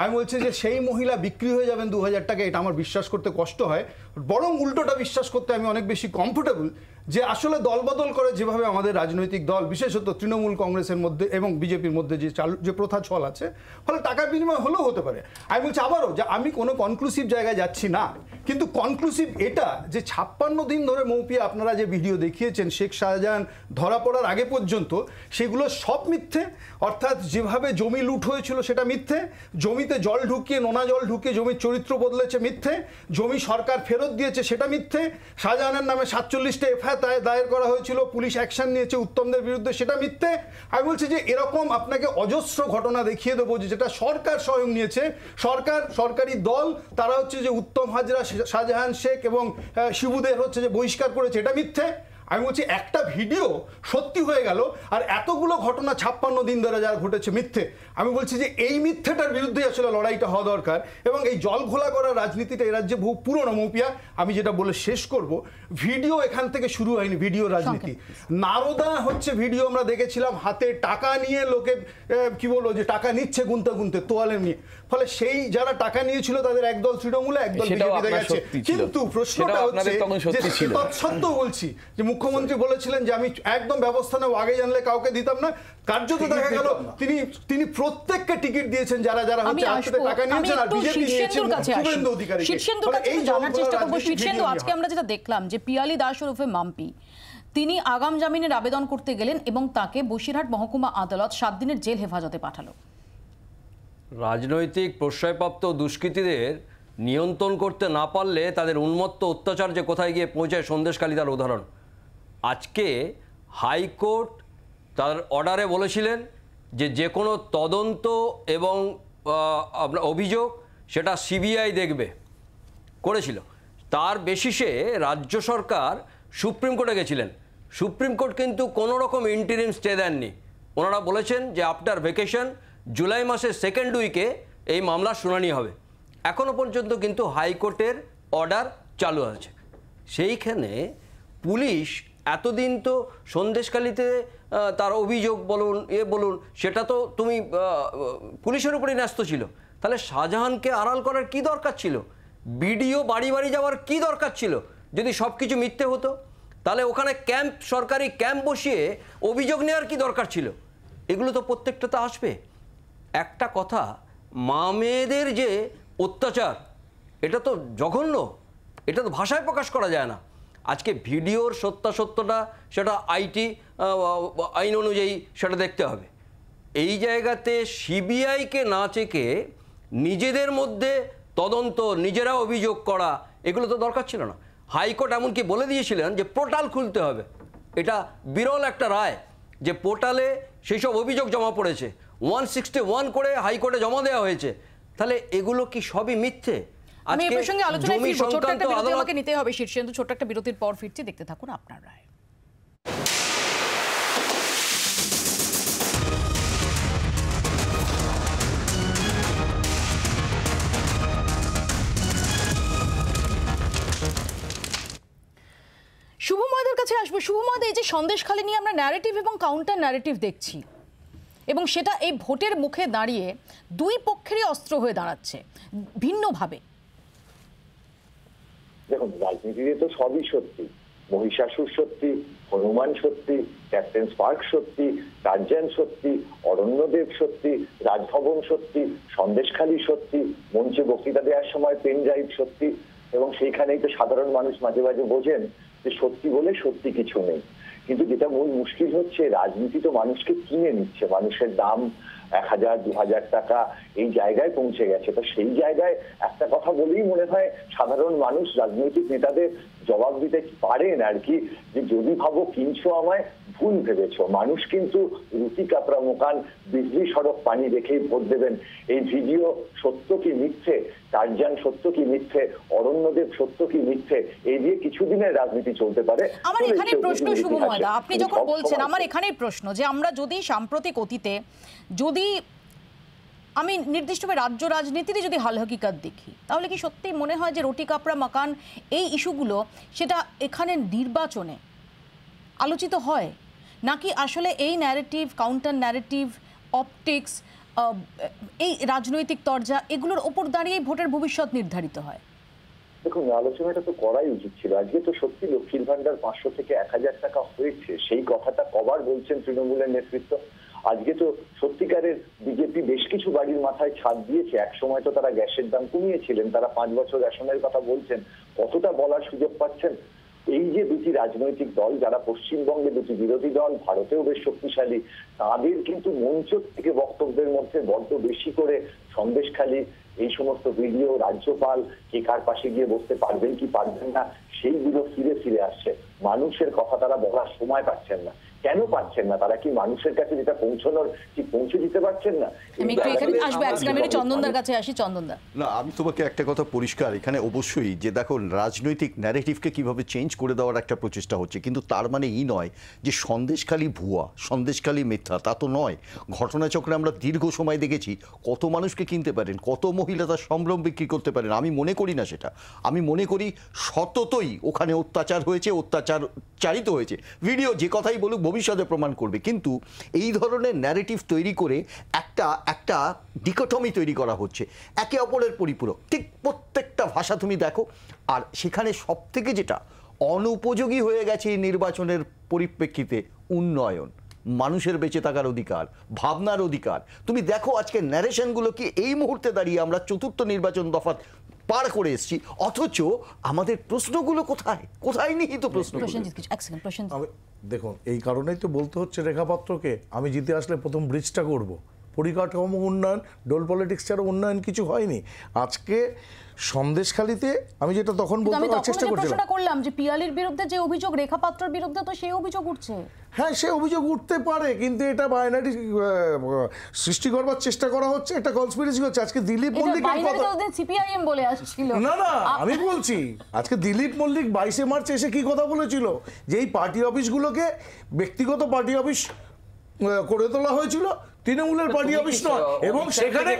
আমি বলছি যে সেই মহিলা বিক্রি হয়ে যাবেন দু হাজার টাকা এটা আমার বিশ্বাস করতে কষ্ট হয় বরং উল্টোটা বিশ্বাস করতে আমি অনেক বেশি কমফোর্টেবল যে আসলে দলবদল করে যেভাবে আমাদের রাজনৈতিক দল বিশেষত তৃণমূল কংগ্রেসের মধ্যে এবং বিজেপির মধ্যে যে চালু যে প্রথা ছল আছে ফলে টাকার বিনিময় হলেও হতে পারে আমি বলছি আবারও যে আমি কোনো কনক্লুসিভ জায়গায় যাচ্ছি না কিন্তু কনক্লুসিভ এটা যে ছাপ্পান্ন দিন ধরে মৌপিয়া আপনারা যে ভিডিও দেখিয়েছেন শেখ শাহজাহান ধরা পড়ার আগে পর্যন্ত সেগুলো সব মিথ্যে অর্থাৎ যেভাবে জমি লুট হয়েছিল সেটা মিথ্যে জমিতে জল ঢুকিয়ে নোনা জল ঢুকিয়ে জমির চরিত্র বদলেছে মিথ্যে জমি সরকার ফেরত দিয়েছে সেটা মিথ্যে শাহজাহানের নামে সাতচল্লিশটা এফআইআর দায়ের করা হয়েছিল পুলিশ অ্যাকশন নিয়েছে উত্তমদের বিরুদ্ধে সেটা মিথ্যে আমি বলছি যে এরকম আপনাকে অজস্র ঘটনা দেখিয়ে দেবো যে যেটা সরকার স্বয়ং নিয়েছে সরকার সরকারি দল তারা হচ্ছে যে উত্তম হাজরা শাহজাহান শেখ এবং শিবুদের হচ্ছে যে বহিষ্কার করেছে এটা মিথ্যে আমি বলছি একটা ভিডিও সত্যি হয়ে গেল আর এতগুলো ঘটনা ছাপ্পান্ন দিন ধরে যারা ঘটেছে মিথ্যে আমি বলছি যে এই মিথ্যেটার বিরুদ্ধে আসলে লড়াইটা হওয়া দরকার এবং এই জল ঘোলা করার রাজনীতিটা এই রাজ্যে বহু পুরনো মৌপিয়া আমি যেটা বলে শেষ করব ভিডিও এখান থেকে শুরু হয়নি ভিডিও রাজনীতি নারদা হচ্ছে ভিডিও আমরা দেখেছিলাম হাতে টাকা নিয়ে লোকে কি বলবো যে টাকা নিচ্ছে গুনতে গুনতে তোয়ালে নিয়ে ফলে সেই যারা টাকা নিয়েছিল তাদের একদল তৃণমূলে একদল বিজেপিতে গেছে কিন্তু প্রশ্নটা হচ্ছে যে তৎসত্ত্ব বলছি যে মুখ্যমন্ত্রী বলেছিলেন যে আমি একদম ব্যবস্থা নেব আগে জানলে কাউকে দিতাম না কার্যত দেখা গেল তিনি তিনি প্রত্যেককে টিকিট দিয়েছেন যারা যারা হচ্ছে আসতে টাকা নিয়েছেন আর বিজেপি নিয়েছেন শুভেন্দু অধিকারী শীর্ষেন্দু
আজকে আমরা যেটা দেখলাম যে পিয়ালি দাস ওরফে মাম্পি তিনি আগাম জামিনের আবেদন করতে গেলেন এবং তাকে বসিরহাট মহকুমা আদালত সাত দিনের জেল হেফাজতে পাঠালো
রাজনৈতিক প্রশ্রয়প্রাপ্ত দুষ্কৃতীদের নিয়ন্ত্রণ করতে না পারলে তাদের উন্মত্ত অত্যাচার যে কোথায় গিয়ে পৌঁছায় সন্দেশকালী তার উদাহরণ আজকে হাইকোর্ট তার অর্ডারে বলেছিলেন যে যে কোনো তদন্ত এবং আপনার অভিযোগ সেটা সিবিআই দেখবে করেছিল তার বেসিসে রাজ্য সরকার সুপ্রিম কোর্টে গেছিলেন সুপ্রিম কোর্ট কিন্তু কোনো রকম ইন্টারিম স্টে দেননি ওনারা বলেছেন যে আফটার ভেকেশন জুলাই মাসের সেকেন্ড উইকে এই মামলার শুনানি হবে এখনও পর্যন্ত কিন্তু হাইকোর্টের অর্ডার চালু আছে সেইখানে পুলিশ এতদিন তো সন্দেশকালীতে তার অভিযোগ বলুন এ বলুন সেটা তো তুমি পুলিশের উপরেই ন্যস্ত ছিল তাহলে শাহজাহানকে আড়াল করার কি দরকার ছিল বিডিও বাড়ি বাড়ি যাওয়ার কি দরকার ছিল যদি সব কিছু মিথ্যে হতো তাহলে ওখানে ক্যাম্প সরকারি ক্যাম্প বসিয়ে অভিযোগ নেওয়ার কি দরকার ছিল এগুলো তো প্রত্যেকটা তো আসবে একটা কথা মা মেয়েদের যে অত্যাচার এটা তো জঘন্য এটা তো ভাষায় প্রকাশ করা যায় না আজকে ভিডিওর সত্যাসত্যটা সেটা আইটি আইন অনুযায়ী সেটা দেখতে হবে এই জায়গাতে সিবিআইকে না চেকে নিজেদের মধ্যে তদন্ত নিজেরা অভিযোগ করা এগুলো তো দরকার ছিল না হাইকোর্ট এমনকি বলে দিয়েছিলেন যে পোর্টাল খুলতে হবে এটা বিরল একটা রায় যে পোর্টালে সেই সব অভিযোগ জমা পড়েছে ওয়ান সিক্সটি ওয়ান করে হাইকোর্টে জমা দেওয়া হয়েছে তাহলে এগুলো কি সবই মিথ্যে আমি এই প্রসঙ্গে আলোচনায় ফিরবো ছোট্ট একটা বিরতি আমাকে
নিতে হবে শীর্ষেন্দু ছোট্ট একটা বিরতির পর ফিরছি দেখতে থাকুন আপনার রায় শুভময়দের কাছে আসবো শুভময় এই যে সন্দেশখালি নিয়ে আমরা ন্যারেটিভ এবং কাউন্টার ন্যারেটিভ দেখছি এবং সেটা এই ভোটের মুখে দাঁড়িয়ে দুই পক্ষেরই অস্ত্র হয়ে দাঁড়াচ্ছে ভিন্নভাবে
দেখুন রাজনীতিতে তো সবই সত্যি মহিষাসুর সত্যি হনুমান সত্যি ক্যাপ্টেন স্পার্ক সত্যি রাজ্যান সত্যি অরণ্যদেব সত্যি রাজভবন সত্যি সন্দেশখালী সত্যি মঞ্চে বক্তৃতা দেওয়ার সময় পেন ড্রাইভ সত্যি এবং সেইখানেই তো সাধারণ মানুষ মাঝে মাঝে বোঝেন যে সত্যি বলে সত্যি কিছু নেই কিন্তু যেটা মূল মুশকিল হচ্ছে রাজনীতি তো মানুষকে কিনে নিচ্ছে মানুষের দাম এক হাজার দু হাজার টাকা এই জায়গায় পৌঁছে গেছে তো সেই জায়গায় একটা কথা বলেই মনে হয় সাধারণ মানুষ রাজনৈতিক নেতাদের জবাব দিতে পারেন আর কি যে যদি ভাবো কিনছো আমায় ভুল ভেবেছ মানুষ কিন্তু রুটি কাপড়া মোকান বিজলি সড়ক পানি দেখেই ভোট দেবেন এই ভিডিও সত্য কি মিথ্যে টার্জান সত্য কি মিথ্যে অরণ্যদেব সত্য কি মিথ্যে এই নিয়ে কিছুদিনের রাজনীতি চলতে পারে আমার এখানে প্রশ্ন শুভ ময়দা আপনি যখন বলছেন আমার এখানে
প্রশ্ন যে আমরা যদি সাম্প্রতিক অতীতে যদি আমি নির্দিষ্টভাবে রাজ্য রাজনীতিতে যদি হাল হকিকাত দেখি তাহলে কি সত্যি মনে হয় যে রুটি কাপড়া মাকান এই ইস্যুগুলো সেটা এখানে নির্বাচনে আলোচিত হয় নাকি আসলে এই ন্যারেটিভ কাউন্টার ন্যারেটিভ অপটিক্স এই রাজনৈতিক তরজা এগুলোর ওপর দাঁড়িয়েই ভোটের ভবিষ্যৎ নির্ধারিত হয়
দেখুন আলোচনাটা তো করাই উচিত ছিল আজকে তো সত্যি লক্ষ্মীর ভান্ডার পাঁচশো থেকে এক হাজার টাকা হয়েছে সেই কথাটা কবার বলছেন তৃণমূলের নেতৃত্ব আজকে তো সত্যিকারের বিজেপি বেশ কিছু বাড়ির মাথায় ছাদ দিয়েছে এক সময় তো তারা গ্যাসের দাম কমিয়েছিলেন তারা পাঁচ বছর রেশনের কথা বলছেন কতটা বলার সুযোগ পাচ্ছেন এই যে দুটি রাজনৈতিক দল যারা পশ্চিমবঙ্গে দুটি বিরোধী দল ভারতেও বেশ শক্তিশালী তাদের কিন্তু মঞ্চ থেকে বক্তব্যের মধ্যে বড্ড বেশি করে সন্দেশখালী এই সমস্ত ভিডিও রাজ্যপাল কে কার পাশে গিয়ে বসতে পারবেন কি পারবেন না সেইগুলো ফিরে ফিরে আসছে মানুষের কথা তারা বলার সময় পাচ্ছেন না কেন পাচ্ছেন না তারা কি মানুষের কাছে যেটা পৌঁছানোর কি পৌঁছে দিতে পারছেন না আমি একটু এখানে আসবো এক চন্দনদার
কাছে আসি চন্দনদা
না আমি তোমাকে একটা কথা পরিষ্কার এখানে অবশ্যই যে দেখো রাজনৈতিক ন্যারেটিভকে কিভাবে চেঞ্জ করে দেওয়ার একটা প্রচেষ্টা হচ্ছে কিন্তু তার মানে নয় যে সন্দেশখালী ভুয়া সন্দেশখালী মিথ্যা তা তো নয় ঘটনাচক্রে আমরা দীর্ঘ সময় দেখেছি কত মানুষকে কিনতে পারেন কত মহিলা তার সম্ভ্রম বিক্রি করতে পারেন আমি মনে করি না সেটা আমি মনে করি সততই ওখানে অত্যাচার হয়েছে অত্যাচার চারিত হয়েছে ভিডিও যে কথাই বলুক ভবিষ্যতে প্রমাণ করবে কিন্তু এই ধরনের ন্যারেটিভ তৈরি করে একটা একটা ডিকোটমি তৈরি করা হচ্ছে একে অপরের পরিপূরক ঠিক প্রত্যেকটা ভাষা তুমি দেখো আর সেখানে সব থেকে যেটা অনুপযোগী হয়ে গেছে এই নির্বাচনের পরিপ্রেক্ষিতে উন্নয়ন মানুষের বেঁচে থাকার অধিকার ভাবনার অধিকার তুমি দেখো আজকে ন্যারেশনগুলো কি এই মুহূর্তে দাঁড়িয়ে আমরা চতুর্থ নির্বাচন দফা পার করে এসেছি অথচ আমাদের
প্রশ্নগুলো কোথায় কোথায় নিহিত প্রশ্ন
দেখুন এই কারণেই তো বলতে হচ্ছে রেখাপাত্রকে আমি জিতে আসলে প্রথম ব্রিজটা করবো পরিকাঠামো উন্নয়ন ডোল পলিটিক্স ছাড়া উন্নয়ন কিছু হয়নি আজকে সন্দেশখালিতে আমি যেটা তখন বলতে চেষ্টা করছিলাম
করলাম যে পিয়ালির বিরুদ্ধে যে অভিযোগ রেখা পাত্রর বিরুদ্ধে তো সেই অভিযোগ উঠছে
হ্যাঁ সে অভিযোগ উঠতে পারে কিন্তু এটা বাইনারি সৃষ্টি করবার চেষ্টা করা হচ্ছে এটা কনস্পিরেসি হচ্ছে আজকে দিলীপ মল্লিক
সিপিআইএম বলে আসছিল না না
আমি বলছি আজকে দিলীপ মল্লিক বাইশে মার্চ এসে কি কথা বলেছিল যে এই পার্টি অফিসগুলোকে ব্যক্তিগত পার্টি অফিস করে তোলা হয়েছিল তৃণমূলের পার্টি অফিস নয় এবং সেখানে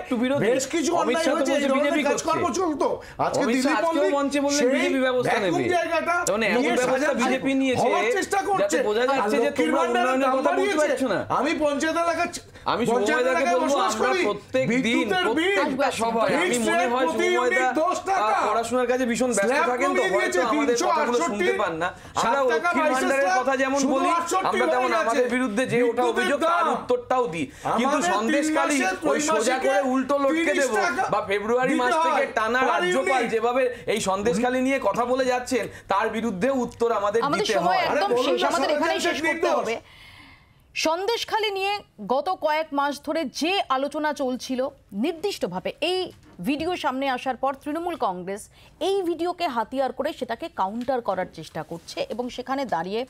বেশ কিছু অন্যায় হয়েছে বিজেপি কাজকর্ম চলতো আজকে দিলীপ মল্লিক মঞ্চে বললেন বিজেপি
ব্যবস্থা নেবে জায়গাটা মানে বিজেপি নিয়েছে চেষ্টা করছে বোঝা যাচ্ছে যে তোমরা উন্নয়নের কথা পারছো না আমি পঞ্চায়েত এলাকা আমি সময়দাকে বলবো আমরা প্রত্যেক দিন প্রত্যেকটা সভায় আমি মনে হয় সময়দা পড়াশোনার ভীষণ ব্যস্ত থাকেন তো হয়তো আমাদের কথাগুলো শুনতে পান না আমরা লক্ষ্মীর ভান্ডারের কথা যেমন বলি আমরা তেমন আমাদের বিরুদ্ধে যে ওটা অভিযোগ তার উত্তরটাও দিই কিন্তু সন্দেশকালী ওই সোজা করে উল্টো লটকে দেব বা ফেব্রুয়ারি মাস থেকে টানা রাজ্যপাল যেভাবে এই সন্দেশখালী নিয়ে কথা বলে যাচ্ছেন তার বিরুদ্ধে উত্তর আমাদের দিতে আমাদের এখানেই শেষ করতে হবে
সন্দেশখালি নিয়ে গত কয়েক মাস ধরে যে আলোচনা চলছিল নির্দিষ্টভাবে এই ভিডিও সামনে আসার পর তৃণমূল কংগ্রেস এই ভিডিওকে হাতিয়ার করে সেটাকে কাউন্টার করার চেষ্টা করছে এবং সেখানে দাঁড়িয়ে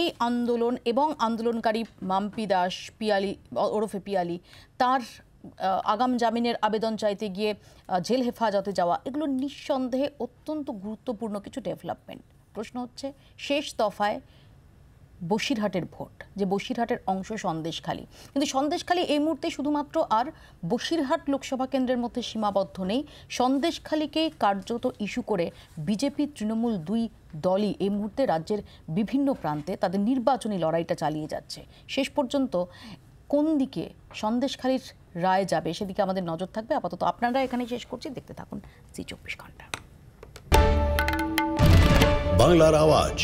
এই আন্দোলন এবং আন্দোলনকারী মাম্পি দাস পিয়ালি ওরফে পিয়ালি তার আগাম জামিনের আবেদন চাইতে গিয়ে জেল হেফাজতে যাওয়া এগুলো নিঃসন্দেহে অত্যন্ত গুরুত্বপূর্ণ কিছু ডেভেলপমেন্ট প্রশ্ন হচ্ছে শেষ দফায় বসিরহাটের ভোট যে বসিরহাটের অংশ সন্দেশখালী কিন্তু সন্দেশখালী এই মুহূর্তে শুধুমাত্র আর বসিরহাট লোকসভা কেন্দ্রের মধ্যে সীমাবদ্ধ নেই সন্দেশখালীকে কার্যত ইস্যু করে বিজেপি তৃণমূল দুই দলই এই মুহূর্তে রাজ্যের বিভিন্ন প্রান্তে তাদের নির্বাচনী লড়াইটা চালিয়ে যাচ্ছে শেষ পর্যন্ত কোন দিকে সন্দেশখালির রায় যাবে সেদিকে আমাদের নজর থাকবে আপাতত আপনারা এখানে শেষ করছি দেখতে থাকুন জি চব্বিশ ঘন্টা
বাংলার আওয়াজ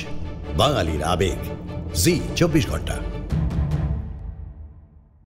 বাঙালির আবেগ जी चौबीस घंटा